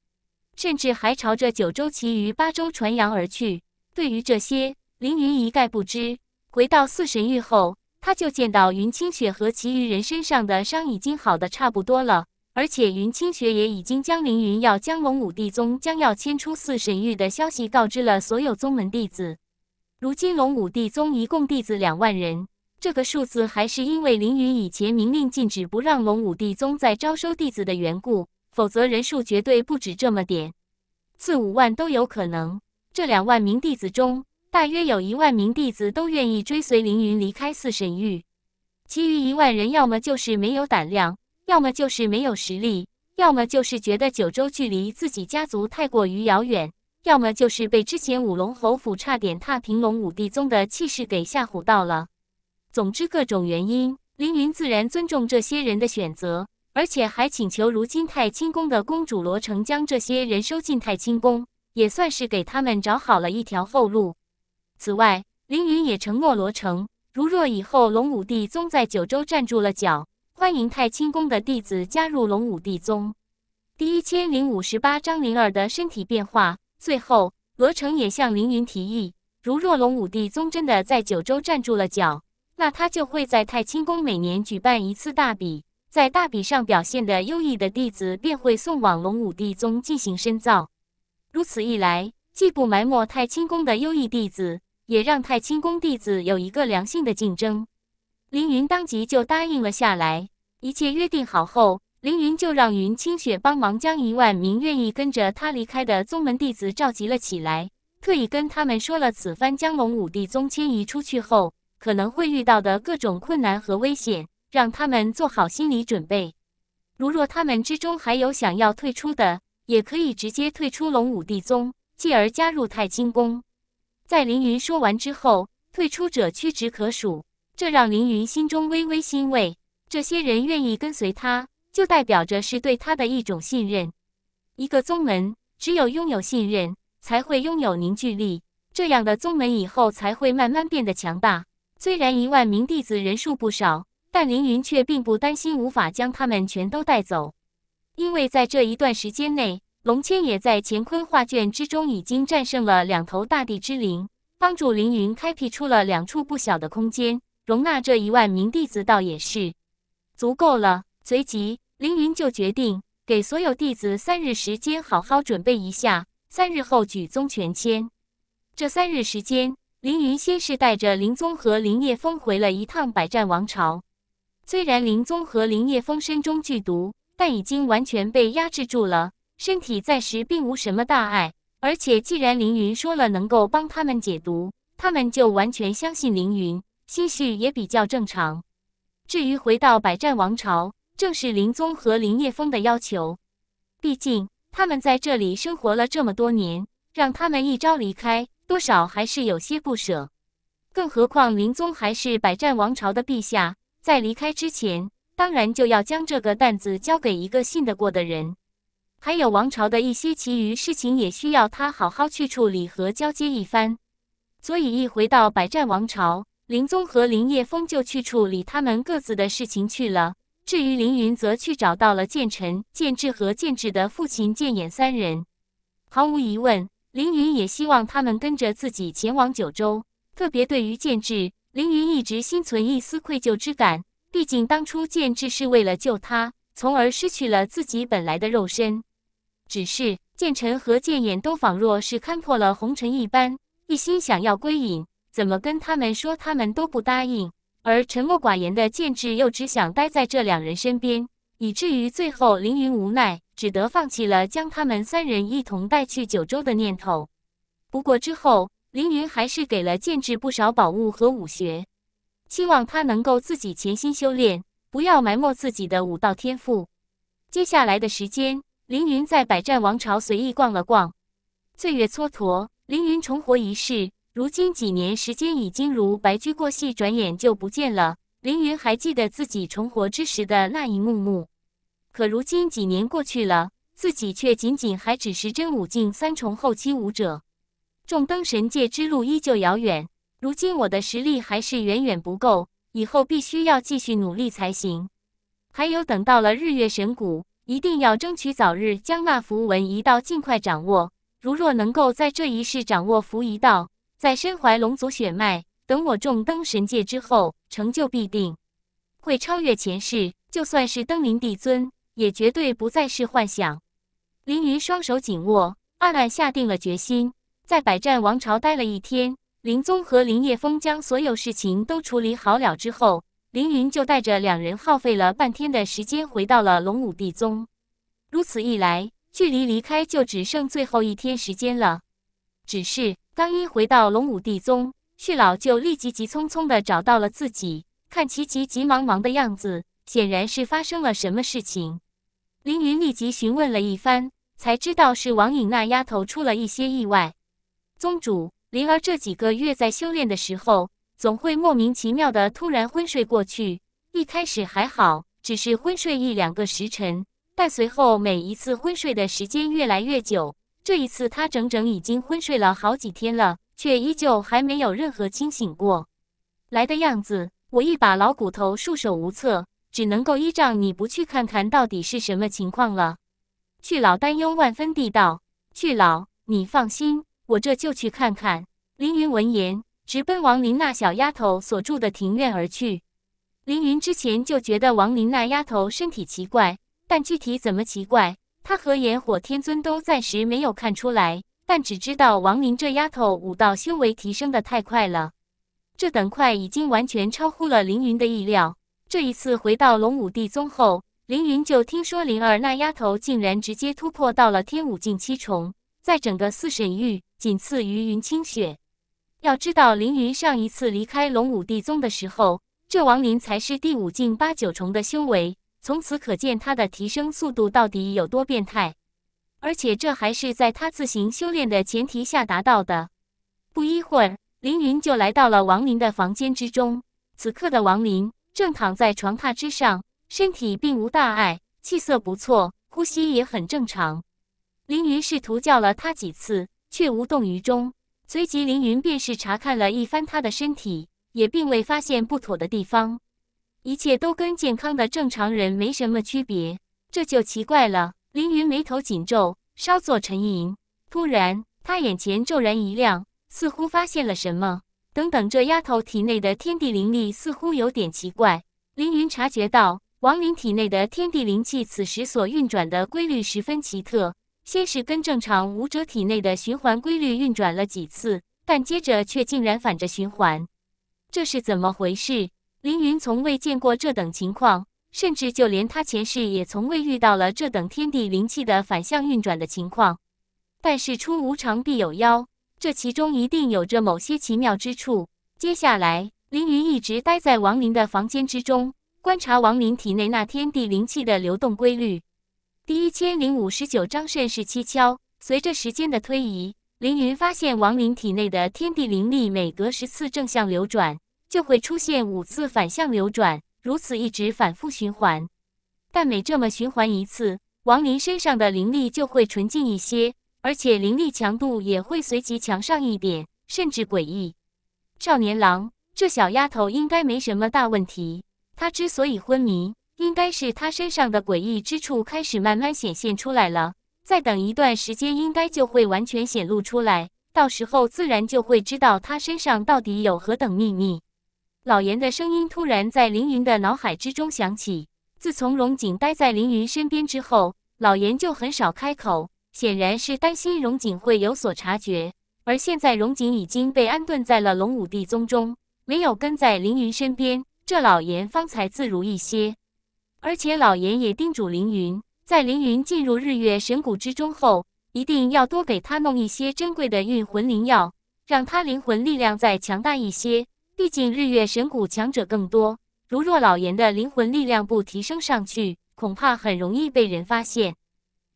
甚至还朝着九州其余八州传扬而去。对于这些，凌云一概不知。回到四神域后，他就见到云清雪和其余人身上的伤已经好的差不多了，而且云清雪也已经将凌云要将龙武帝宗将要迁出四神域的消息告知了所有宗门弟子。如今，龙武帝宗一共弟子两万人。这个数字还是因为凌云以前明令禁止不让龙武帝宗再招收弟子的缘故，否则人数绝对不止这么点，次五万都有可能。这两万名弟子中，大约有一万名弟子都愿意追随凌云离开四神域，其余一万人要么就是没有胆量，要么就是没有实力，要么就是觉得九州距离自己家族太过于遥远，要么就是被之前五龙侯府差点踏平龙武帝宗的气势给吓唬到了。总之，各种原因，凌云自然尊重这些人的选择，而且还请求如今太清宫的公主罗成将这些人收进太清宫，也算是给他们找好了一条后路。此外，凌云也承诺罗成，如若以后龙武帝宗在九州站住了脚，欢迎太清宫的弟子加入龙武帝宗。第一千零五十八章灵儿的身体变化。最后，罗成也向凌云提议，如若龙武帝宗真的在九州站住了脚。那他就会在太清宫每年举办一次大比，在大比上表现的优异的弟子便会送往龙武帝宗进行深造。如此一来，既不埋没太清宫的优异弟子，也让太清宫弟子有一个良性的竞争。凌云当即就答应了下来。一切约定好后，凌云就让云清雪帮忙将一万名愿意跟着他离开的宗门弟子召集了起来，特意跟他们说了此番将龙武帝宗迁移出去后。可能会遇到的各种困难和危险，让他们做好心理准备。如若他们之中还有想要退出的，也可以直接退出龙武帝宗，继而加入太清宫。在凌云说完之后，退出者屈指可数，这让凌云心中微微欣慰。这些人愿意跟随他，就代表着是对他的一种信任。一个宗门只有拥有信任，才会拥有凝聚力，这样的宗门以后才会慢慢变得强大。虽然一万名弟子人数不少，但凌云却并不担心无法将他们全都带走，因为在这一段时间内，龙千也在乾坤画卷之中已经战胜了两头大地之灵，帮助凌云开辟出了两处不小的空间，容纳这一万名弟子倒也是足够了。随即，凌云就决定给所有弟子三日时间好好准备一下，三日后举宗全迁。这三日时间。凌云先是带着林宗和林叶峰回了一趟百战王朝。虽然林宗和林叶峰身中剧毒，但已经完全被压制住了，身体暂时并无什么大碍。而且既然凌云说了能够帮他们解毒，他们就完全相信凌云，心绪也比较正常。至于回到百战王朝，正是林宗和林叶峰的要求。毕竟他们在这里生活了这么多年，让他们一朝离开。多少还是有些不舍，更何况林宗还是百战王朝的陛下，在离开之前，当然就要将这个担子交给一个信得过的人。还有王朝的一些其余事情也需要他好好去处理和交接一番。所以一回到百战王朝，林宗和林业峰就去处理他们各自的事情去了。至于凌云，则去找到了剑臣、剑志和剑志的父亲剑衍三人。毫无疑问。凌云也希望他们跟着自己前往九州，特别对于剑志，凌云一直心存一丝愧疚之感。毕竟当初剑志是为了救他，从而失去了自己本来的肉身。只是剑晨和剑衍都仿若是看破了红尘一般，一心想要归隐，怎么跟他们说，他们都不答应。而沉默寡言的剑志又只想待在这两人身边。以至于最后，凌云无奈只得放弃了将他们三人一同带去九州的念头。不过之后，凌云还是给了剑志不少宝物和武学，期望他能够自己潜心修炼，不要埋没自己的武道天赋。接下来的时间，凌云在百战王朝随意逛了逛，岁月蹉跎，凌云重活一世，如今几年时间已经如白驹过隙，转眼就不见了。凌云还记得自己重活之时的那一幕幕。可如今几年过去了，自己却仅仅还只是真武境三重后期武者，重登神界之路依旧遥远。如今我的实力还是远远不够，以后必须要继续努力才行。还有，等到了日月神谷，一定要争取早日将那符文一道尽快掌握。如若能够在这一世掌握符一道，再身怀龙族血脉，等我重登神界之后，成就必定会超越前世。就算是登临帝尊。也绝对不再是幻想。凌云双手紧握，暗暗下定了决心。在百战王朝待了一天，林宗和林叶峰将所有事情都处理好了之后，凌云就带着两人耗费了半天的时间，回到了龙武帝宗。如此一来，距离离开就只剩最后一天时间了。只是刚一回到龙武帝宗，旭老就立即急匆匆地找到了自己，看其急急忙忙的样子。显然是发生了什么事情。凌云立即询问了一番，才知道是王颖那丫头出了一些意外。宗主，灵儿这几个月在修炼的时候，总会莫名其妙的突然昏睡过去。一开始还好，只是昏睡一两个时辰，但随后每一次昏睡的时间越来越久。这一次，他整整已经昏睡了好几天了，却依旧还没有任何清醒过来的样子。我一把老骨头，束手无策。只能够依仗你不去看看到底是什么情况了，巨老担忧万分地道：“巨老，你放心，我这就去看看。”凌云闻言，直奔王林那小丫头所住的庭院而去。凌云之前就觉得王林那丫头身体奇怪，但具体怎么奇怪，他和炎火天尊都暂时没有看出来，但只知道王林这丫头武道修为提升的太快了，这等快已经完全超乎了凌云的意料。这一次回到龙武帝宗后，凌云就听说灵儿那丫头竟然直接突破到了天武境七重，在整个四神域仅次于云清雪。要知道，凌云上一次离开龙武帝宗的时候，这王林才是第五境八九重的修为，从此可见他的提升速度到底有多变态。而且这还是在他自行修炼的前提下达到的。不一会儿，凌云就来到了王林的房间之中，此刻的王林。正躺在床榻之上，身体并无大碍，气色不错，呼吸也很正常。凌云试图叫了他几次，却无动于衷。随即，凌云便是查看了一番他的身体，也并未发现不妥的地方，一切都跟健康的正常人没什么区别，这就奇怪了。凌云眉头紧皱，稍作沉吟，突然他眼前骤然一亮，似乎发现了什么。等等，这丫头体内的天地灵力似乎有点奇怪。凌云察觉到，王林体内的天地灵气此时所运转的规律十分奇特，先是跟正常武者体内的循环规律运转了几次，但接着却竟然反着循环，这是怎么回事？凌云从未见过这等情况，甚至就连他前世也从未遇到了这等天地灵气的反向运转的情况。但事出无常，必有妖。这其中一定有着某些奇妙之处。接下来，凌云一直待在王林的房间之中，观察王林体内那天地灵气的流动规律。第一千零五十九章甚是蹊跷。随着时间的推移，凌云发现王林体内的天地灵力每隔十次正向流转，就会出现五次反向流转，如此一直反复循环。但每这么循环一次，王林身上的灵力就会纯净一些。而且灵力强度也会随即强上一点，甚至诡异。少年郎，这小丫头应该没什么大问题。她之所以昏迷，应该是她身上的诡异之处开始慢慢显现出来了。再等一段时间，应该就会完全显露出来。到时候自然就会知道她身上到底有何等秘密。老严的声音突然在凌云的脑海之中响起。自从荣景待在凌云身边之后，老严就很少开口。显然是担心荣景会有所察觉，而现在荣景已经被安顿在了龙武帝宗中，没有跟在凌云身边，这老严方才自如一些。而且老严也叮嘱凌云，在凌云进入日月神谷之中后，一定要多给他弄一些珍贵的运魂灵药，让他灵魂力量再强大一些。毕竟日月神谷强者更多，如若老严的灵魂力量不提升上去，恐怕很容易被人发现。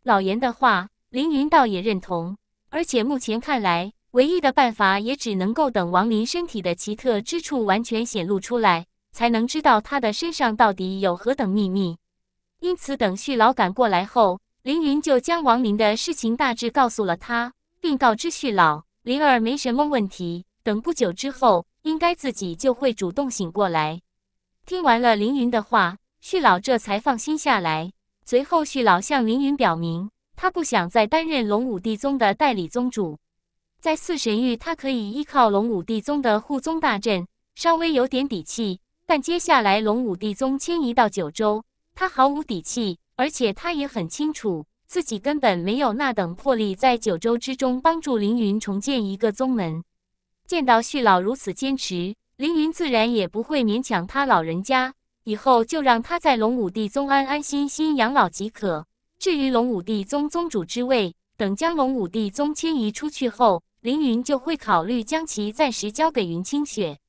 老严的话。凌云倒也认同，而且目前看来，唯一的办法也只能够等王林身体的奇特之处完全显露出来，才能知道他的身上到底有何等秘密。因此，等旭老赶过来后，凌云就将王林的事情大致告诉了他，并告知旭老，灵儿没什么问题，等不久之后，应该自己就会主动醒过来。听完了凌云的话，旭老这才放心下来。随后，旭老向凌云表明。他不想再担任龙武帝宗的代理宗主，在四神域，他可以依靠龙武帝宗的护宗大阵，稍微有点底气。但接下来，龙武帝宗迁移到九州，他毫无底气，而且他也很清楚，自己根本没有那等魄力在九州之中帮助凌云重建一个宗门。见到旭老如此坚持，凌云自然也不会勉强他老人家，以后就让他在龙武帝宗安安心心养老即可。至于龙武帝宗宗主之位，等将龙武帝宗迁移出去后，凌云就会考虑将其暂时交给云清雪。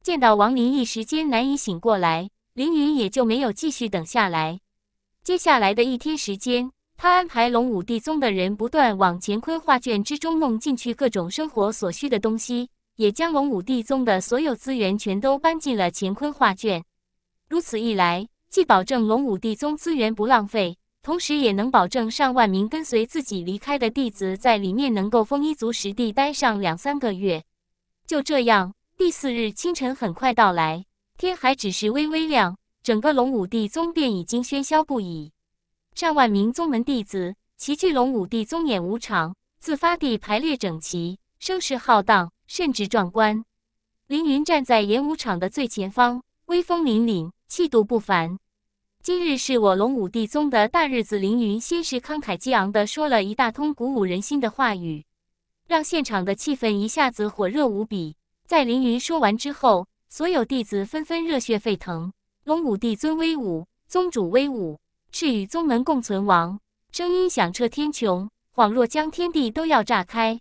见到王林一时间难以醒过来，凌云也就没有继续等下来。接下来的一天时间，他安排龙武帝宗的人不断往乾坤画卷之中弄进去各种生活所需的东西，也将龙武帝宗的所有资源全都搬进了乾坤画卷。如此一来，既保证龙武帝宗资源不浪费。同时也能保证上万名跟随自己离开的弟子在里面能够丰衣足食地待上两三个月。就这样，第四日清晨很快到来，天还只是微微亮，整个龙武帝宗便已经喧嚣不已。上万名宗门弟子齐聚龙武帝宗演武场，自发地排列整齐，声势浩荡，甚至壮观。凌云站在演武场的最前方，威风凛凛，气度不凡。今日是我龙武帝宗的大日子，凌云先是慷慨激昂地说了一大通鼓舞人心的话语，让现场的气氛一下子火热无比。在凌云说完之后，所有弟子纷纷热血沸腾。龙武帝尊威武，宗主威武，誓与宗门共存亡，声音响彻天穹，恍若将天地都要炸开。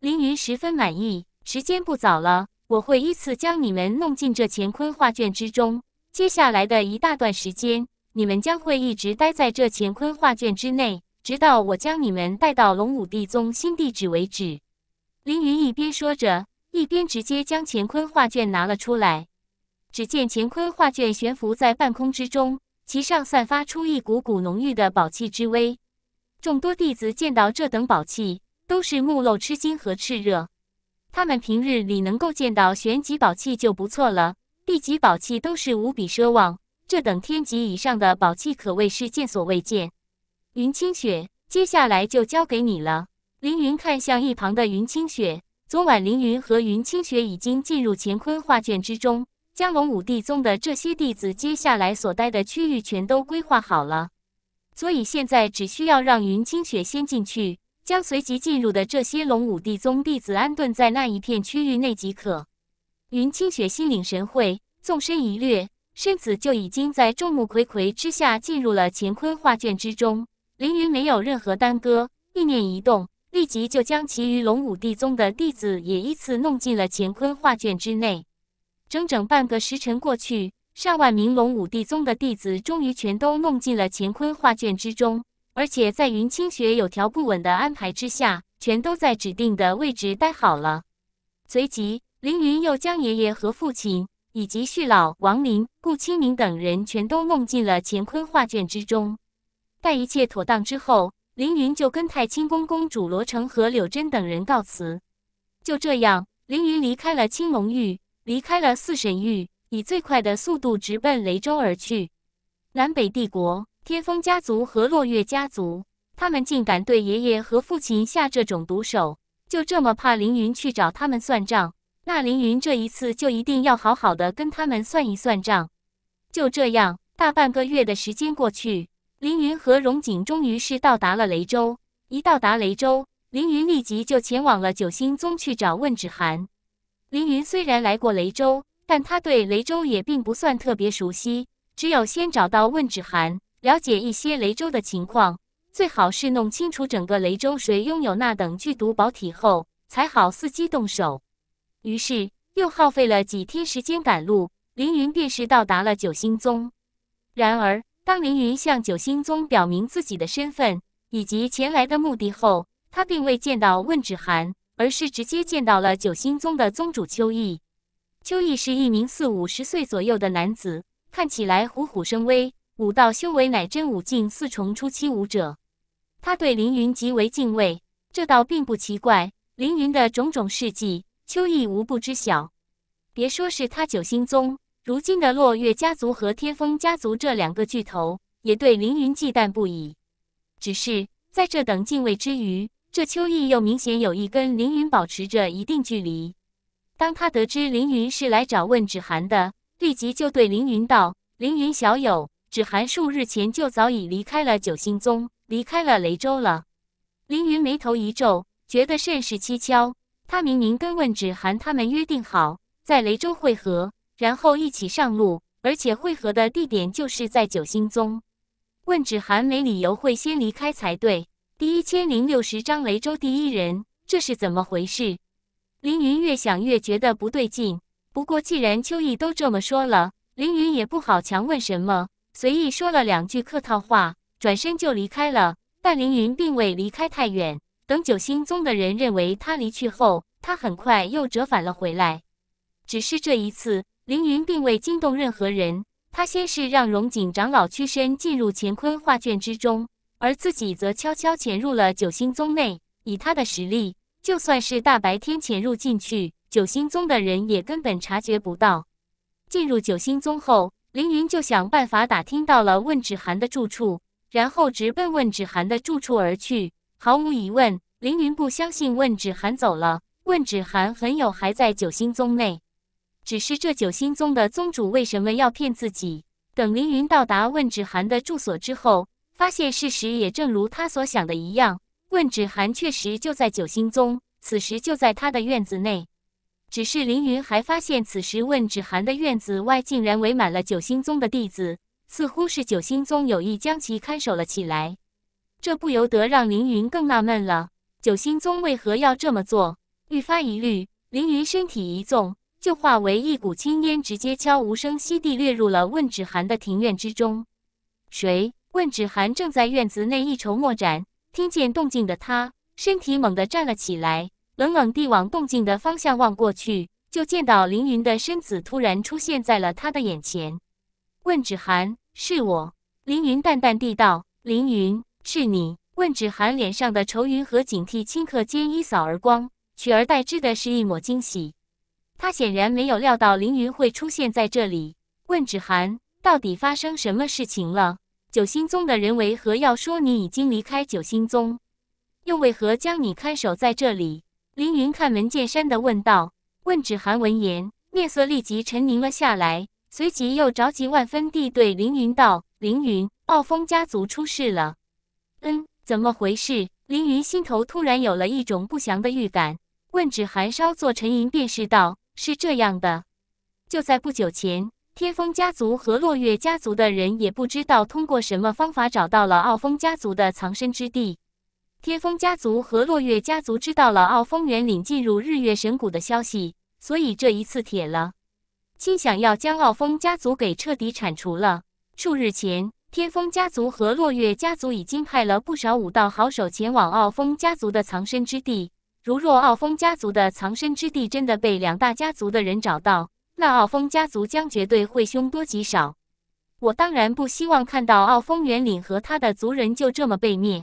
凌云十分满意。时间不早了，我会依次将你们弄进这乾坤画卷之中。接下来的一大段时间。你们将会一直待在这乾坤画卷之内，直到我将你们带到龙武帝宗新地址为止。凌云一边说着，一边直接将乾坤画卷拿了出来。只见乾坤画卷悬浮在半空之中，其上散发出一股股浓郁的宝气之威。众多弟子见到这等宝气，都是目露吃惊和炽热。他们平日里能够见到玄级宝器就不错了，地级宝器都是无比奢望。这等天级以上的宝器可谓是见所未见。云清雪，接下来就交给你了。凌云看向一旁的云清雪。昨晚，凌云和云清雪已经进入乾坤画卷之中，将龙武帝宗的这些弟子接下来所待的区域全都规划好了。所以现在只需要让云清雪先进去，将随即进入的这些龙武帝宗弟子安顿在那一片区域内即可。云清雪心领神会，纵身一掠。身子就已经在众目睽睽之下进入了乾坤画卷之中。凌云没有任何耽搁，意念一动，立即就将其余龙武帝宗的弟子也依次弄进了乾坤画卷之内。整整半个时辰过去，上万名龙武帝宗的弟子终于全都弄进了乾坤画卷之中，而且在云清雪有条不紊的安排之下，全都在指定的位置待好了。随即，凌云又将爷爷和父亲。以及旭老、王林、顾清明等人全都弄进了乾坤画卷之中。待一切妥当之后，凌云就跟太清宫宫主罗成和柳真等人告辞。就这样，凌云离开了青龙域，离开了四神域，以最快的速度直奔雷州而去。南北帝国、天风家族和落月家族，他们竟敢对爷爷和父亲下这种毒手，就这么怕凌云去找他们算账？那凌云这一次就一定要好好的跟他们算一算账。就这样，大半个月的时间过去，凌云和荣景终于是到达了雷州。一到达雷州，凌云立即就前往了九星宗去找问芷寒。凌云虽然来过雷州，但他对雷州也并不算特别熟悉。只有先找到问芷寒，了解一些雷州的情况，最好是弄清楚整个雷州谁拥有那等剧毒宝体后，才好伺机动手。于是又耗费了几天时间赶路，凌云便是到达了九星宗。然而，当凌云向九星宗表明自己的身份以及前来的目的后，他并未见到问芷寒，而是直接见到了九星宗的宗主秋意。秋意是一名四五十岁左右的男子，看起来虎虎生威，武道修为乃真武境四重初期武者。他对凌云极为敬畏，这倒并不奇怪。凌云的种种事迹。秋意无不知晓，别说是他九星宗，如今的落月家族和天风家族这两个巨头也对凌云忌惮不已。只是在这等敬畏之余，这秋意又明显有一根凌云保持着一定距离。当他得知凌云是来找问芷涵的，立即就对凌云道：“凌云小友，芷涵数日前就早已离开了九星宗，离开了雷州了。”凌云眉头一皱，觉得甚是蹊跷。他明明跟问芷涵他们约定好在雷州会合，然后一起上路，而且会合的地点就是在九星宗。问芷涵没理由会先离开才对。第一千零六十章雷州第一人，这是怎么回事？凌云越想越觉得不对劲。不过既然秋意都这么说了，凌云也不好强问什么，随意说了两句客套话，转身就离开了。但凌云并未离开太远。等九星宗的人认为他离去后，他很快又折返了回来。只是这一次，凌云并未惊动任何人。他先是让荣景长老屈身进入乾坤画卷之中，而自己则悄悄潜入了九星宗内。以他的实力，就算是大白天潜入进去，九星宗的人也根本察觉不到。进入九星宗后，凌云就想办法打听到了问芷涵的住处，然后直奔问芷涵的住处而去。毫无疑问。凌云不相信问芷涵走了，问芷涵很有还在九星宗内，只是这九星宗的宗主为什么要骗自己？等凌云到达问芷涵的住所之后，发现事实也正如他所想的一样，问芷涵确实就在九星宗，此时就在他的院子内。只是凌云还发现，此时问芷涵的院子外竟然围满了九星宗的弟子，似乎是九星宗有意将其看守了起来。这不由得让凌云更纳闷了。九星宗为何要这么做？愈发疑虑，凌云身体一纵，就化为一股青烟，直接悄无声息地掠入了问芷寒的庭院之中。谁？问芷寒正在院子内一筹莫展，听见动静的他，身体猛地站了起来，冷冷地往动静的方向望过去，就见到凌云的身子突然出现在了他的眼前。问芷寒，是我。凌云淡淡地道：“凌云，是你。”问芷涵脸上的愁云和警惕顷刻间一扫而光，取而代之的是一抹惊喜。他显然没有料到凌云会出现在这里。问芷涵到底发生什么事情了？九星宗的人为何要说你已经离开九星宗？又为何将你看守在这里？凌云开门见山的问道。问芷涵闻言，面色立即沉凝了下来，随即又着急万分地对凌云道：“凌云，傲风家族出事了。”嗯。怎么回事？凌云心头突然有了一种不祥的预感，问指寒稍作沉吟，便是道：“是这样的，就在不久前，天风家族和落月家族的人也不知道通过什么方法找到了傲风家族的藏身之地。天风家族和落月家族知道了傲风元领进入日月神谷的消息，所以这一次铁了心想要将傲风家族给彻底铲除了。数日前。”天风家族和落月家族已经派了不少武道好手前往傲风家族的藏身之地。如若傲风家族的藏身之地真的被两大家族的人找到，那傲风家族将绝对会凶多吉少。我当然不希望看到傲风元领和他的族人就这么被灭，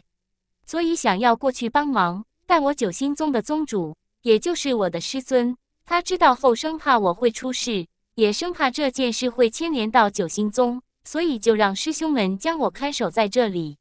所以想要过去帮忙。但我九星宗的宗主，也就是我的师尊，他知道后，生怕我会出事，也生怕这件事会牵连到九星宗。所以就让师兄们将我看守在这里，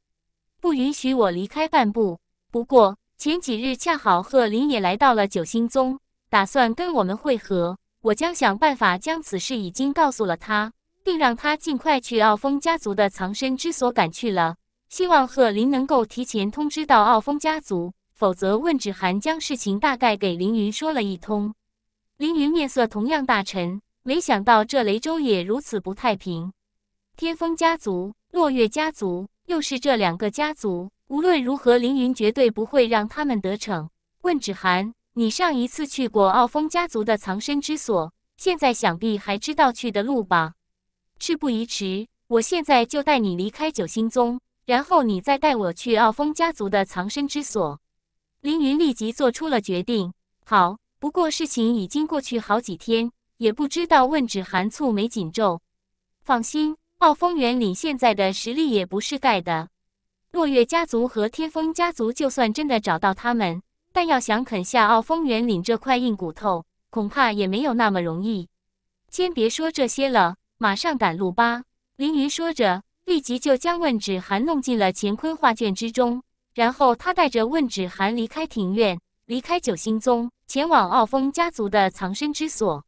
不允许我离开半步。不过前几日恰好贺林也来到了九星宗，打算跟我们会合。我将想办法将此事已经告诉了他，并让他尽快去傲风家族的藏身之所赶去了。希望贺林能够提前通知到傲风家族，否则问芷涵将事情大概给凌云说了一通。凌云面色同样大沉，没想到这雷州也如此不太平。天风家族、落月家族，又是这两个家族。无论如何，凌云绝对不会让他们得逞。问芷涵，你上一次去过傲风家族的藏身之所，现在想必还知道去的路吧？事不宜迟，我现在就带你离开九星宗，然后你再带我去傲风家族的藏身之所。凌云立即做出了决定。好，不过事情已经过去好几天，也不知道。问芷涵蹙眉紧皱，放心。傲风元领现在的实力也不是盖的，落月家族和天风家族就算真的找到他们，但要想啃下傲风元领这块硬骨头，恐怕也没有那么容易。先别说这些了，马上赶路吧！凌云说着，立即就将问芷寒弄进了乾坤画卷之中，然后他带着问芷寒离开庭院，离开九星宗，前往傲风家族的藏身之所。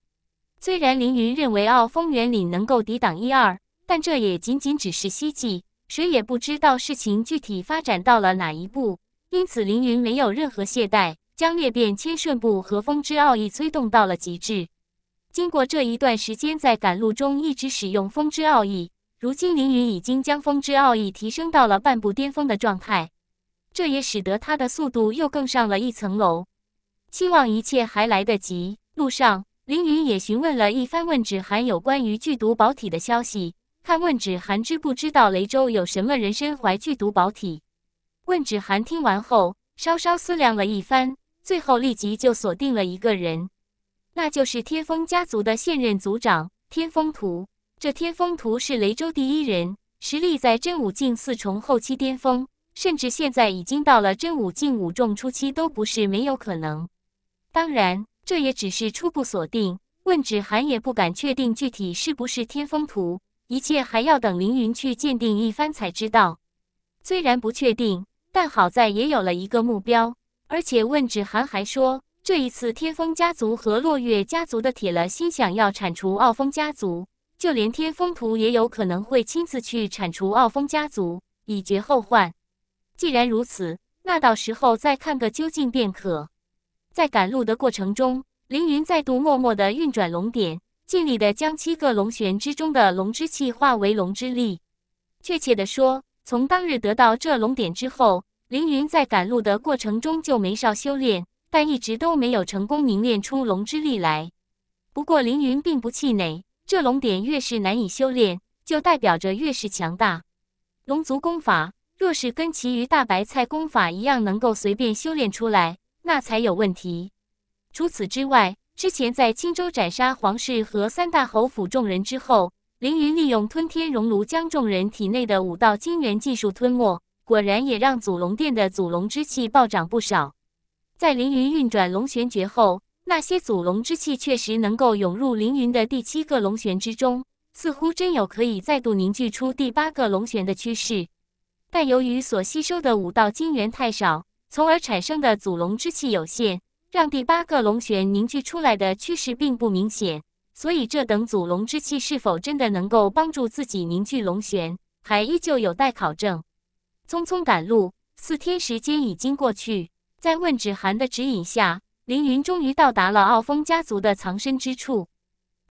虽然凌云认为傲风元领能够抵挡一二。但这也仅仅只是希冀，谁也不知道事情具体发展到了哪一步。因此，凌云没有任何懈怠，将裂变千瞬步和风之奥义催动到了极致。经过这一段时间，在赶路中一直使用风之奥义，如今凌云已经将风之奥义提升到了半步巅峰的状态，这也使得他的速度又更上了一层楼。希望一切还来得及。路上，凌云也询问了一番问指函有关于剧毒宝体的消息。看问芷涵知不知道雷州有什么人身怀剧毒宝体？问芷涵听完后，稍稍思量了一番，最后立即就锁定了一个人，那就是天风家族的现任族长天风图。这天风图是雷州第一人，实力在真武境四重后期巅峰，甚至现在已经到了真武境五重初期都不是没有可能。当然，这也只是初步锁定，问芷涵也不敢确定具体是不是天风图。一切还要等凌云去鉴定一番才知道。虽然不确定，但好在也有了一个目标。而且问芷寒还说，这一次天风家族和落月家族的铁了心想要铲除傲风家族，就连天风图也有可能会亲自去铲除傲风家族，以绝后患。既然如此，那到时候再看个究竟便可。在赶路的过程中，凌云再度默默的运转龙点。尽力的将七个龙旋之中的龙之气化为龙之力。确切的说，从当日得到这龙点之后，凌云在赶路的过程中就没少修炼，但一直都没有成功凝练出龙之力来。不过凌云并不气馁，这龙点越是难以修炼，就代表着越是强大。龙族功法若是跟其余大白菜功法一样能够随便修炼出来，那才有问题。除此之外。之前在青州斩杀皇室和三大侯府众人之后，凌云利用吞天熔炉将众人体内的五道金元技术吞没，果然也让祖龙殿的祖龙之气暴涨不少。在凌云运转龙玄诀后，那些祖龙之气确实能够涌入凌云的第七个龙玄之中，似乎真有可以再度凝聚出第八个龙玄的趋势。但由于所吸收的五道金元太少，从而产生的祖龙之气有限。让第八个龙旋凝聚出来的趋势并不明显，所以这等祖龙之气是否真的能够帮助自己凝聚龙旋，还依旧有待考证。匆匆赶路，四天时间已经过去，在问芷寒的指引下，凌云终于到达了傲风家族的藏身之处。